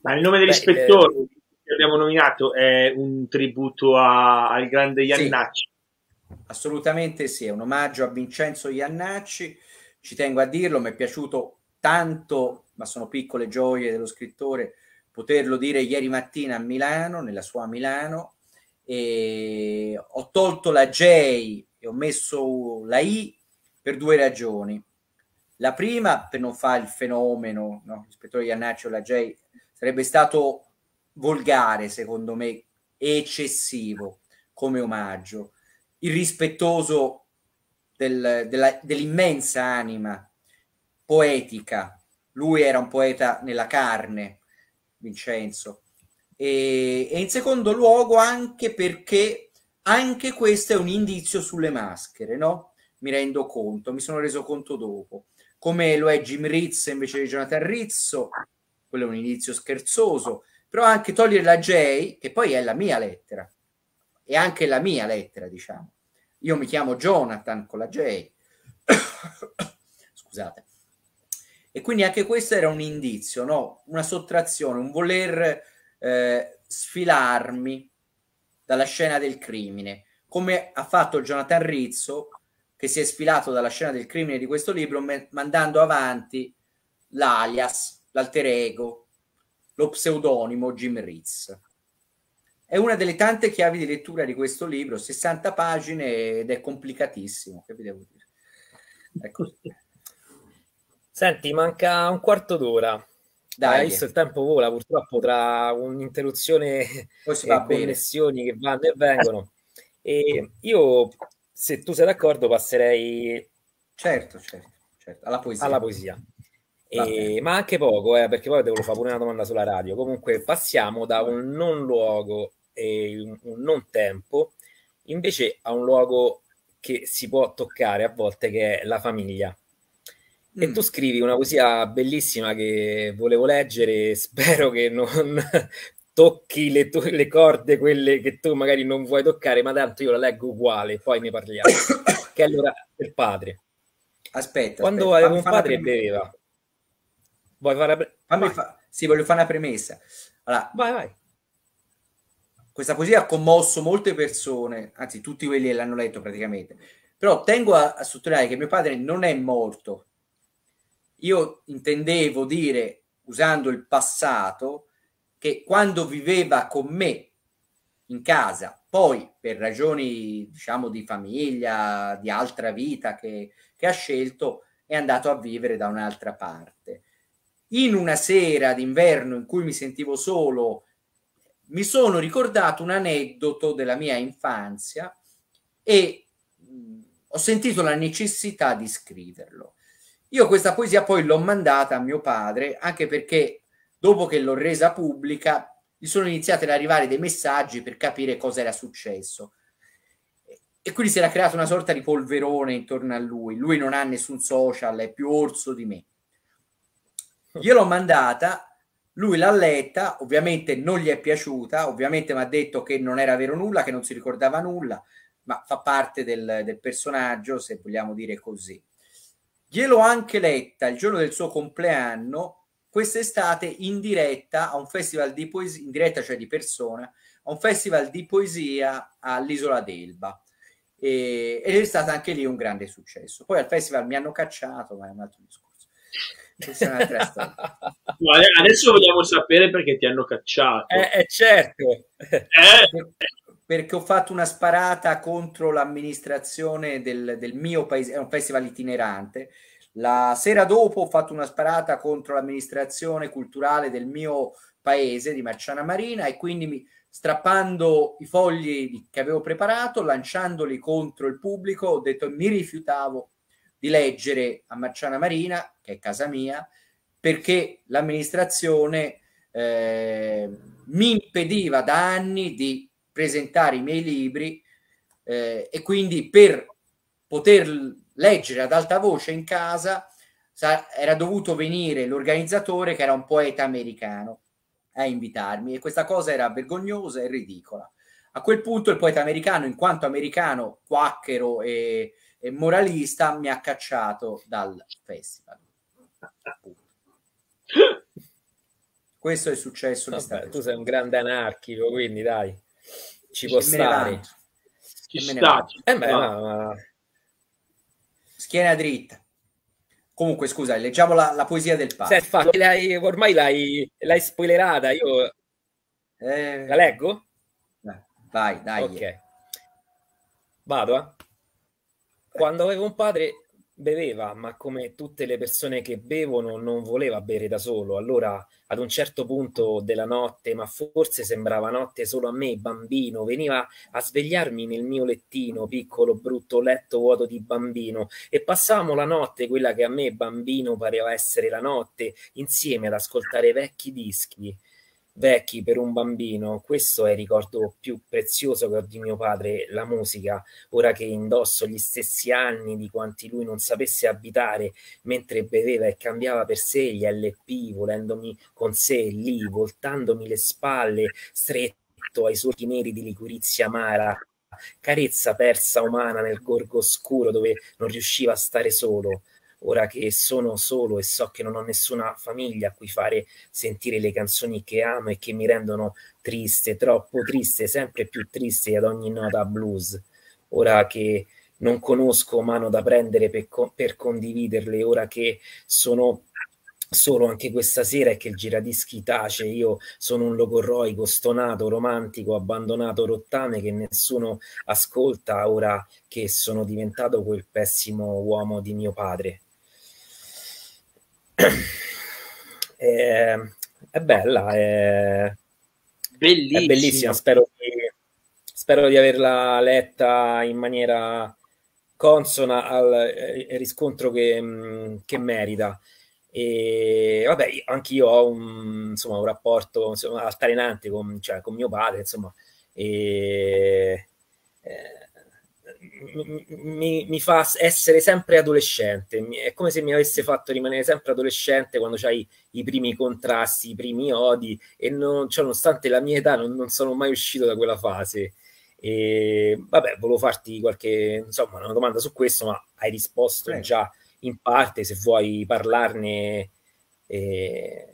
Ma il nome dell'ispettore eh, che abbiamo nominato è un tributo a, al grande Iannacci. Sì, assolutamente sì, è un omaggio a Vincenzo Iannacci. Ci tengo a dirlo, mi è piaciuto tanto, ma sono piccole gioie dello scrittore, poterlo dire ieri mattina a Milano, nella sua Milano, e ho tolto la J e ho messo la I per due ragioni. La prima, per non fare il fenomeno, no? l'ispettore Iannaccio, la J, sarebbe stato volgare, secondo me, eccessivo come omaggio, irrispettoso del, della, dell'immensa anima poetica. Lui era un poeta nella carne, Vincenzo, e, e in secondo luogo anche perché anche questo è un indizio sulle maschere, no? Mi rendo conto, mi sono reso conto dopo. Come lo è Jim Rizzo invece di Jonathan Rizzo, quello è un indizio scherzoso, però anche togliere la J, che poi è la mia lettera, è anche la mia lettera, diciamo. Io mi chiamo Jonathan con la J. Scusate. E quindi anche questo era un indizio, no? Una sottrazione, un voler eh, sfilarmi dalla scena del crimine, come ha fatto Jonathan Rizzo, che si è sfilato dalla scena del crimine di questo libro, me- mandando avanti l'alias, l'alter ego, lo pseudonimo Jim Ritz. È una delle tante chiavi di lettura di questo libro, 60 pagine ed è complicatissimo, che vi devo dire. Ecco. Senti, manca un quarto d'ora. Dai, hai visto il tempo vola purtroppo tra un'interruzione Forse e connessioni bene. che vanno e vengono. E io, se tu sei d'accordo, passerei certo, certo, certo. alla poesia. Alla poesia. E, ma anche poco, eh, perché poi devo fare pure una domanda sulla radio. Comunque, passiamo da un non luogo e un non tempo invece a un luogo che si può toccare a volte, che è la famiglia. E mm. tu scrivi una poesia bellissima che volevo leggere, spero che non tocchi le, tue, le corde, quelle che tu magari non vuoi toccare, ma tanto io la leggo uguale, poi ne parliamo. che allora del padre. Aspetta, quando aspetta, avevo un padre beveva. Vuoi fare la fa... Sì, voglio fare una premessa. Allora, vai, vai. Questa poesia ha commosso molte persone, anzi tutti quelli che l'hanno letto praticamente. Però tengo a, a sottolineare che mio padre non è morto, io intendevo dire, usando il passato, che quando viveva con me in casa, poi per ragioni diciamo di famiglia, di altra vita che, che ha scelto, è andato a vivere da un'altra parte. In una sera d'inverno in cui mi sentivo solo, mi sono ricordato un aneddoto della mia infanzia e ho sentito la necessità di scriverlo. Io questa poesia poi l'ho mandata a mio padre, anche perché dopo che l'ho resa pubblica, gli sono iniziati ad arrivare dei messaggi per capire cosa era successo. E quindi si era creata una sorta di polverone intorno a lui. Lui non ha nessun social, è più orso di me. Io l'ho mandata, lui l'ha letta, ovviamente non gli è piaciuta, ovviamente mi ha detto che non era vero nulla, che non si ricordava nulla, ma fa parte del, del personaggio, se vogliamo dire così gliel'ho anche letta il giorno del suo compleanno, quest'estate in diretta a un festival di poesia, in diretta cioè di persona, a un festival di poesia all'isola d'Elba. E, ed è stato anche lì un grande successo. Poi al festival mi hanno cacciato, ma è un altro discorso. Adesso vogliamo sapere perché ti hanno cacciato. Eh, eh certo. Eh. perché ho fatto una sparata contro l'amministrazione del, del mio paese, è un festival itinerante. La sera dopo ho fatto una sparata contro l'amministrazione culturale del mio paese di Marciana Marina e quindi mi, strappando i fogli che avevo preparato, lanciandoli contro il pubblico, ho detto mi rifiutavo di leggere a Marciana Marina, che è casa mia, perché l'amministrazione eh, mi impediva da anni di presentare i miei libri eh, e quindi per poter leggere ad alta voce in casa sa- era dovuto venire l'organizzatore che era un poeta americano a invitarmi e questa cosa era vergognosa e ridicola. A quel punto il poeta americano, in quanto americano, quacchero e, e moralista, mi ha cacciato dal festival. Questo è successo. Vabbè, tu sei un grande anarchico, quindi dai ci può stare. Ci sta. Eh, schiena dritta. Comunque, scusa, leggiamo la, la poesia del padre. Sì, l'hai, ormai l'hai, l'hai spoilerata, io... Eh... La leggo? Vai, dai. Ok. Vado, eh. Quando avevo un padre Beveva, ma come tutte le persone che bevono non voleva bere da solo. Allora, ad un certo punto della notte, ma forse sembrava notte solo a me, bambino, veniva a svegliarmi nel mio lettino, piccolo, brutto letto vuoto di bambino, e passavamo la notte, quella che a me bambino pareva essere la notte, insieme ad ascoltare vecchi dischi vecchi per un bambino, questo è il ricordo più prezioso che ho di mio padre, la musica, ora che indosso gli stessi anni di quanti lui non sapesse abitare, mentre beveva e cambiava per sé gli LP, volendomi con sé lì, voltandomi le spalle, stretto ai solchi neri di liquirizia amara, carezza persa umana nel gorgo oscuro dove non riusciva a stare solo ora che sono solo e so che non ho nessuna famiglia a cui fare sentire le canzoni che amo e che mi rendono triste, troppo triste, sempre più triste ad ogni nota blues. Ora che non conosco mano da prendere per, per condividerle, ora che sono solo anche questa sera e che il giradischi tace, io sono un logorroico, stonato, romantico, abbandonato rottame che nessuno ascolta ora che sono diventato quel pessimo uomo di mio padre è, è, bella, è bellissima. È bellissima. Spero, di, spero di averla letta in maniera consona al eh, riscontro che, mm, che merita. E vabbè, anche io ho un, insomma, un rapporto insomma, altalenante con, cioè, con, mio padre, insomma, e, eh, mi, mi, fa essere sempre adolescente, è come se mi avesse fatto rimanere sempre adolescente quando c'hai i primi contrasti, i primi odi e non, cioè, nonostante la mia età non, non, sono mai uscito da quella fase. E, vabbè, volevo farti qualche, insomma, una domanda su questo, ma hai risposto Prego. già in parte, se vuoi parlarne. Eh,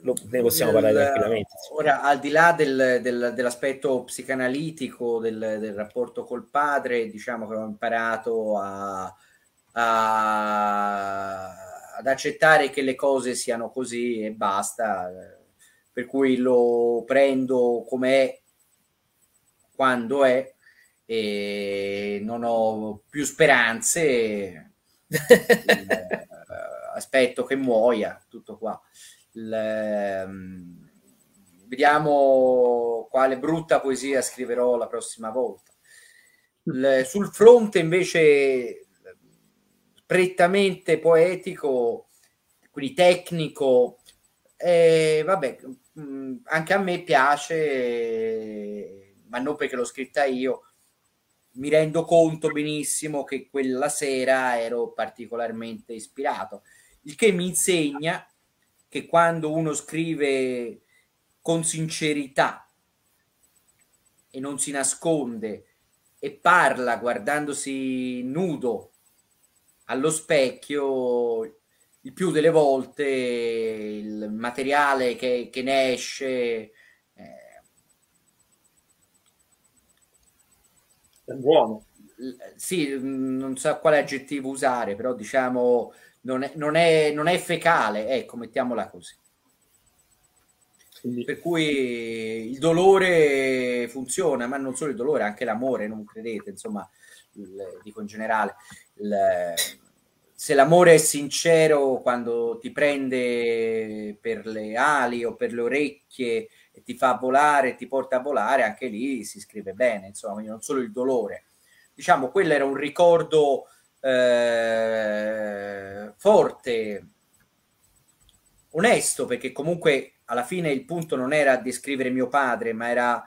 lo, ne possiamo parlare tranquillamente. Ora, al di là del, del, dell'aspetto psicanalitico del, del, rapporto col padre, diciamo che ho imparato a, a, ad accettare che le cose siano così e basta, per cui lo prendo come è, quando è, e non ho più speranze. Eh, aspetto che muoia, tutto qua le, mm, vediamo quale brutta poesia scriverò la prossima volta. Le, sul fronte invece prettamente poetico, quindi tecnico, eh, vabbè, mm, anche a me piace, ma non perché l'ho scritta io, mi rendo conto benissimo che quella sera ero particolarmente ispirato, il che mi insegna che quando uno scrive con sincerità e non si nasconde e parla guardandosi nudo allo specchio, il più delle volte il materiale che, che ne esce eh, è buono. Eh, sì, non so quale aggettivo usare, però diciamo non è, non è, non è fecale, ecco, mettiamola così. Quindi. Per cui il dolore funziona, ma non solo il dolore, anche l'amore, non credete, insomma, il, dico in generale, il, se l'amore è sincero quando ti prende per le ali o per le orecchie e ti fa volare, ti porta a volare, anche lì si scrive bene, insomma, non solo il dolore. Diciamo, quello era un ricordo eh, forte, onesto, perché comunque alla fine il punto non era descrivere mio padre, ma era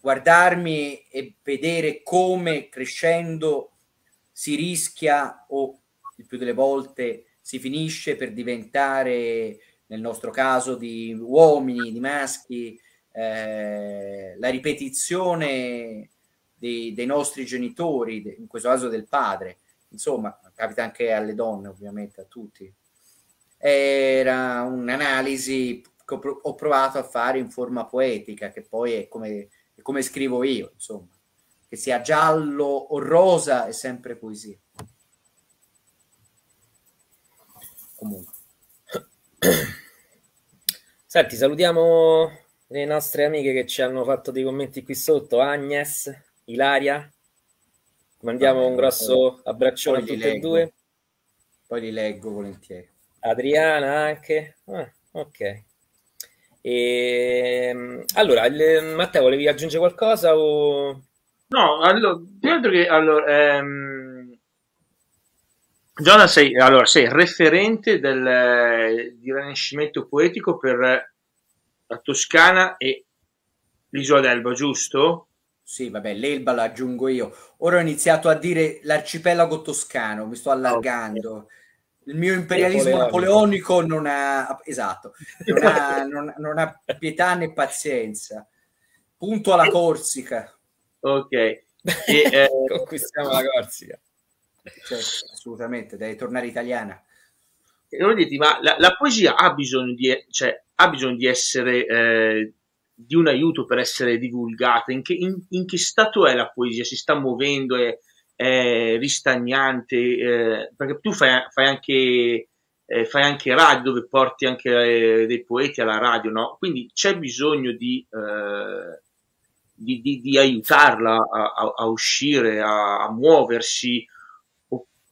guardarmi e vedere come crescendo si rischia o il più delle volte si finisce per diventare, nel nostro caso, di uomini, di maschi, eh, la ripetizione dei, dei nostri genitori, in questo caso del padre, insomma, capita anche alle donne ovviamente, a tutti. Era un'analisi che ho, ho provato a fare in forma poetica, che poi è come, è come scrivo io, insomma, che sia giallo o rosa è sempre poesia. Comunque. Senti, salutiamo le nostre amiche che ci hanno fatto dei commenti qui sotto, Agnes, Ilaria. Mandiamo un grosso abbraccione a tutti e due. Poi li leggo volentieri. Adriana anche. Ah, ok. E, ehm, allora, Matteo, volevi aggiungere qualcosa? O... No, allora, più che allora, ehm, Giona, sei, allora, sei referente del, eh, di Rinascimento poetico per la Toscana e l'isola d'Elba, giusto? Sì, vabbè, l'Elba la aggiungo io. Ora ho iniziato a dire l'arcipelago toscano, mi sto allargando. Il mio imperialismo napoleonico non ha, esatto, non ha, non, non ha pietà né pazienza. Punto alla Corsica. Ok. E, eh, Conquistiamo la Corsica. Cioè, assolutamente, devi tornare italiana. E voglio dirti, ma la, la, poesia ha bisogno di, cioè, ha bisogno di essere... Eh, di un aiuto per essere divulgata? In che, in, in che stato è la poesia? Si sta muovendo? È, è ristagnante? Eh, perché tu fai, fai anche eh, fai anche radio dove porti anche eh, dei poeti alla radio, no? Quindi c'è bisogno di, eh, di, di, di aiutarla a, a, a uscire, a, a muoversi,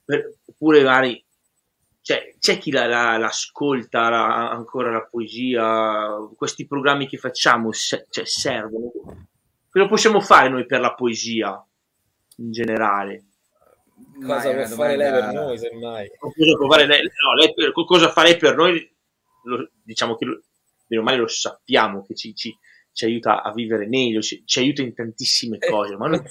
oppure magari cioè, c'è chi la, la, l'ascolta la, ancora la poesia, questi programmi che facciamo se, cioè, servono. Cosa possiamo fare noi per la poesia in generale? Cosa può fare lei per noi, semmai? Cosa, può fare lei, no, lei per, cosa fa per noi? Lo, diciamo che lo, ormai lo sappiamo, che ci, ci, ci aiuta a vivere meglio, ci, ci aiuta in tantissime eh, cose. ma non,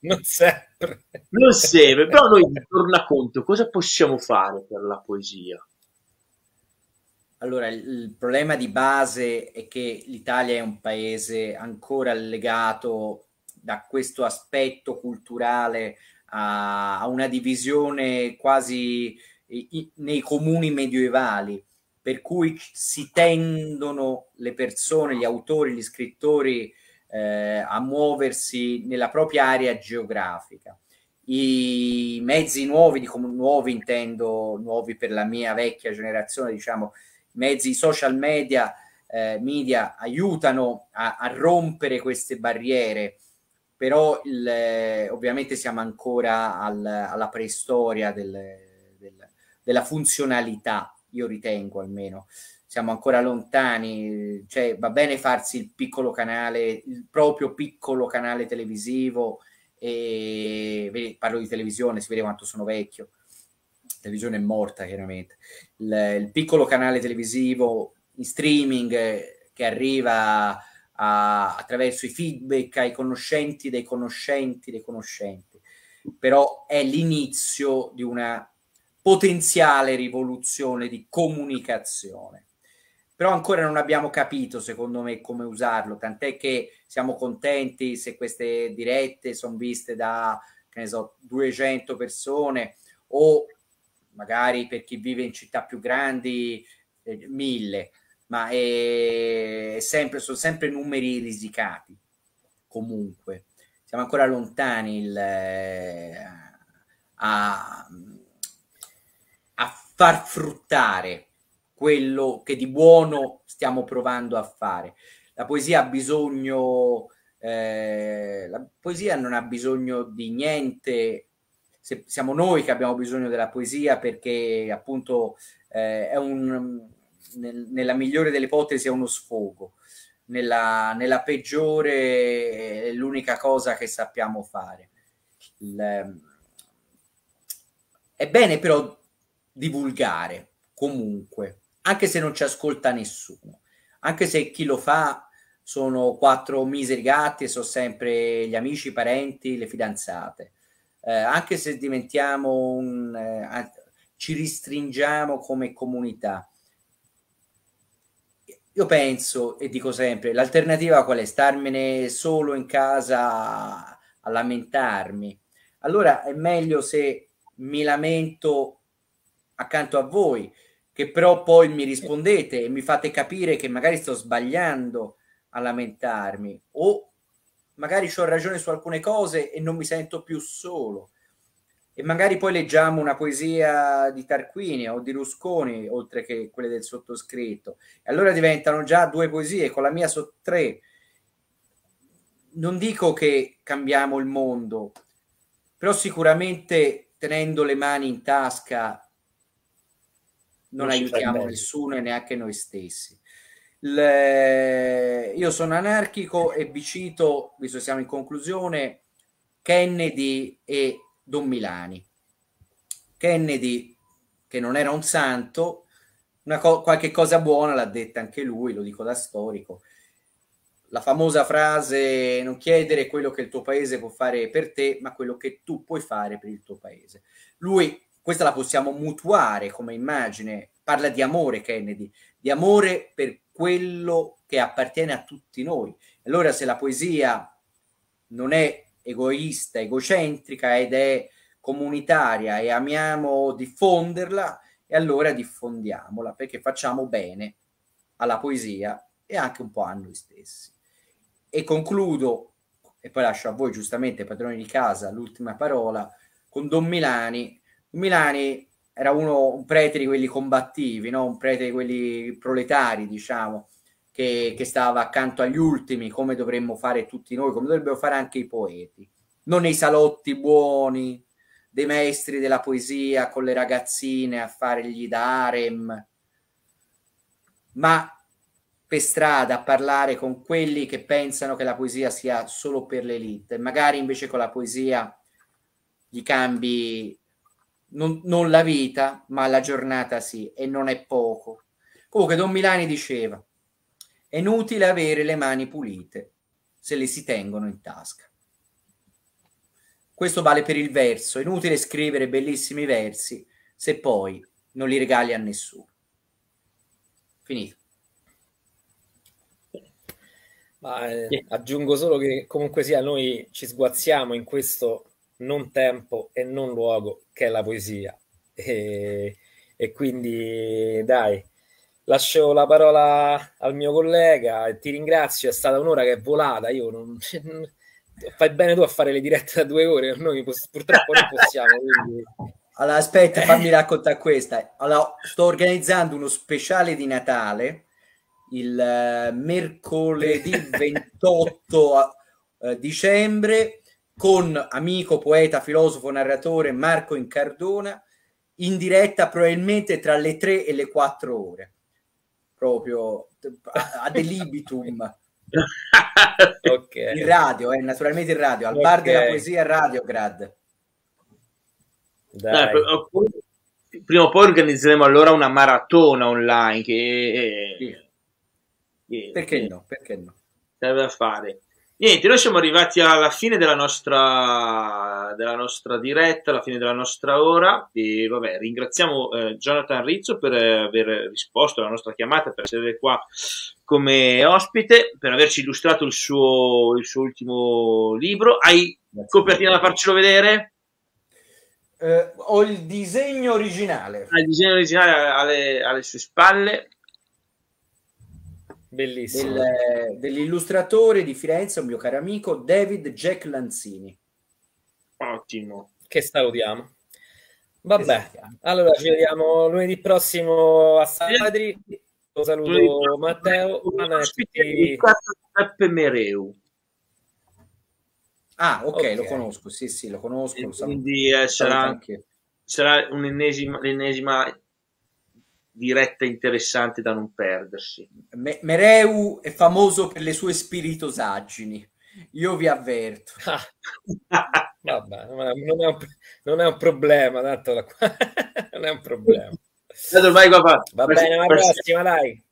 non, sempre. Non sempre, però noi torna conto, cosa possiamo fare per la poesia? Allora, il, il problema di base è che l'Italia è un paese ancora legato da questo aspetto culturale a, a una divisione quasi i, nei comuni medievali per cui si tendono le persone, gli autori, gli scrittori eh, a muoversi nella propria area geografica. I mezzi nuovi, dico, nuovi intendo nuovi per la mia vecchia generazione, diciamo, i mezzi social media, eh, media aiutano a, a, rompere queste barriere, però il, eh, ovviamente siamo ancora al, alla preistoria del, del, della funzionalità io ritengo almeno. Siamo ancora lontani, cioè va bene farsi il piccolo canale, il proprio piccolo canale televisivo, e parlo di televisione, si vede quanto sono vecchio. La televisione è morta chiaramente. Il, il piccolo canale televisivo in streaming che arriva a, attraverso i feedback ai conoscenti dei conoscenti dei conoscenti, però è l'inizio di una potenziale rivoluzione di comunicazione. Però ancora non abbiamo capito, secondo me, come usarlo, tant'è che siamo contenti se queste dirette sono viste da, che ne so, 200 persone o magari per chi vive in città più grandi, eh, mille, ma è, eh, è sempre, sono sempre numeri risicati, comunque. Siamo ancora lontani il, eh, a, far fruttare quello che di buono stiamo provando a fare. La poesia ha bisogno, eh, la poesia non ha bisogno di niente, se, siamo noi che abbiamo bisogno della poesia perché appunto eh, è un, nel, nella migliore delle ipotesi è uno sfogo, nella, nella peggiore è l'unica cosa che sappiamo fare. Il, ehm, è bene però divulgare comunque, anche se non ci ascolta nessuno, anche se chi lo fa sono quattro miseri gatti, e sono sempre gli amici, i parenti, le fidanzate. Eh, anche se diventiamo un, eh, ci ristringiamo come comunità. Io penso e dico sempre, l'alternativa qual è? Starmene solo in casa a lamentarmi. Allora è meglio se mi lamento accanto a voi, che però poi mi rispondete e mi fate capire che magari sto sbagliando a lamentarmi o magari ho ragione su alcune cose e non mi sento più solo. E magari poi leggiamo una poesia di Tarquini o di Rusconi, oltre che quelle del sottoscritto. E allora diventano già due poesie, con la mia sono tre. Non dico che cambiamo il mondo, però sicuramente tenendo le mani in tasca non, aiutiamo nessuno e neanche noi stessi. Le... Io sono anarchico e vi cito, visto che siamo in conclusione, Kennedy e Don Milani. Kennedy, che non era un santo, una co- qualche cosa buona l'ha detta anche lui, lo dico da storico. La famosa frase non chiedere quello che il tuo paese può fare per te, ma quello che tu puoi fare per il tuo paese. Lui questa la possiamo mutuare come immagine, parla di amore Kennedy, di amore per quello che appartiene a tutti noi. Allora se la poesia non è egoista, egocentrica ed è comunitaria e amiamo diffonderla, e allora diffondiamola perché facciamo bene alla poesia e anche un po' a noi stessi. E concludo, e poi lascio a voi giustamente, padroni di casa, l'ultima parola, con Don Milani Milani era uno, un prete di quelli combattivi, no? un prete di quelli proletari, diciamo, che, che stava accanto agli ultimi, come dovremmo fare tutti noi, come dovrebbero fare anche i poeti, non nei salotti buoni dei maestri della poesia con le ragazzine a fare gli darem, ma per strada a parlare con quelli che pensano che la poesia sia solo per l'elite, magari invece con la poesia gli cambi non, non la vita, ma la giornata sì, e non è poco. Comunque Don Milani diceva, è inutile avere le mani pulite se le si tengono in tasca. Questo vale per il verso, è inutile scrivere bellissimi versi se poi non li regali a nessuno. Finito. Ma, eh, Aggiungo solo che comunque sia noi ci sguazziamo in questo non tempo e non luogo, che è la poesia. E, e quindi dai, lascio la parola al mio collega, e ti ringrazio, è stata un'ora che è volata, io non fai bene tu a fare le dirette da due ore, noi purtroppo non possiamo. Quindi... Allora, aspetta, fammi raccontare questa. Allora, sto organizzando uno speciale di Natale il eh, mercoledì 28 eh, dicembre con amico, poeta, filosofo, narratore Marco Incardona in diretta probabilmente tra le 3 e le 4 ore proprio ad libitum okay. in radio eh, naturalmente in radio al okay. bar della poesia Radiograd Dai. Dai, prima o poi organizzeremo allora una maratona online che... Eh, sì. Sì, perché sì. no perché no serve a fare Niente, noi siamo arrivati alla fine della nostra, della nostra diretta, alla fine della nostra ora e vabbè, ringraziamo eh, Jonathan Rizzo per eh, aver risposto alla nostra chiamata, per essere qua come ospite, per averci illustrato il suo, il suo ultimo libro. Hai Grazie. copertina da farcelo vedere? Eh, ho il disegno originale. Hai ah, il disegno originale alle, alle sue spalle, Bellissimo. Del, dell'illustratore di Firenze, un mio caro amico, David Jack Lanzini. Ottimo. Che salutiamo. Vabbè, esatto. allora ci vediamo lunedì prossimo a San Sadri. Lo saluto Matteo. Il Giuseppe Mereu. Ah, ok, lo conosco, sì, sì, lo conosco. quindi eh, sarà, sarà un'ennesima, l'ennesima diretta interessante da non perdersi. Me- Mereu è famoso per le sue spiritosaggini. Io vi avverto. Ah. Vabbè, non è, un, non è, un, problema, tanto la... non è un problema. Vai, papà. Va bene, alla prossima, dai.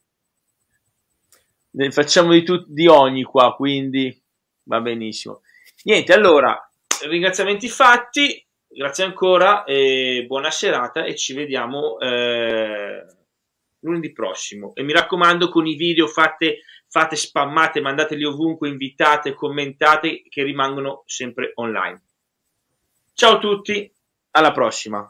Ne facciamo di, tut- di ogni qua, quindi va benissimo. Niente, allora, ringraziamenti fatti. Grazie ancora e buona serata e ci vediamo eh, lunedì prossimo. E mi raccomando con i video fate, fate spammate, mandateli ovunque, invitate, commentate che rimangono sempre online. Ciao a tutti, alla prossima.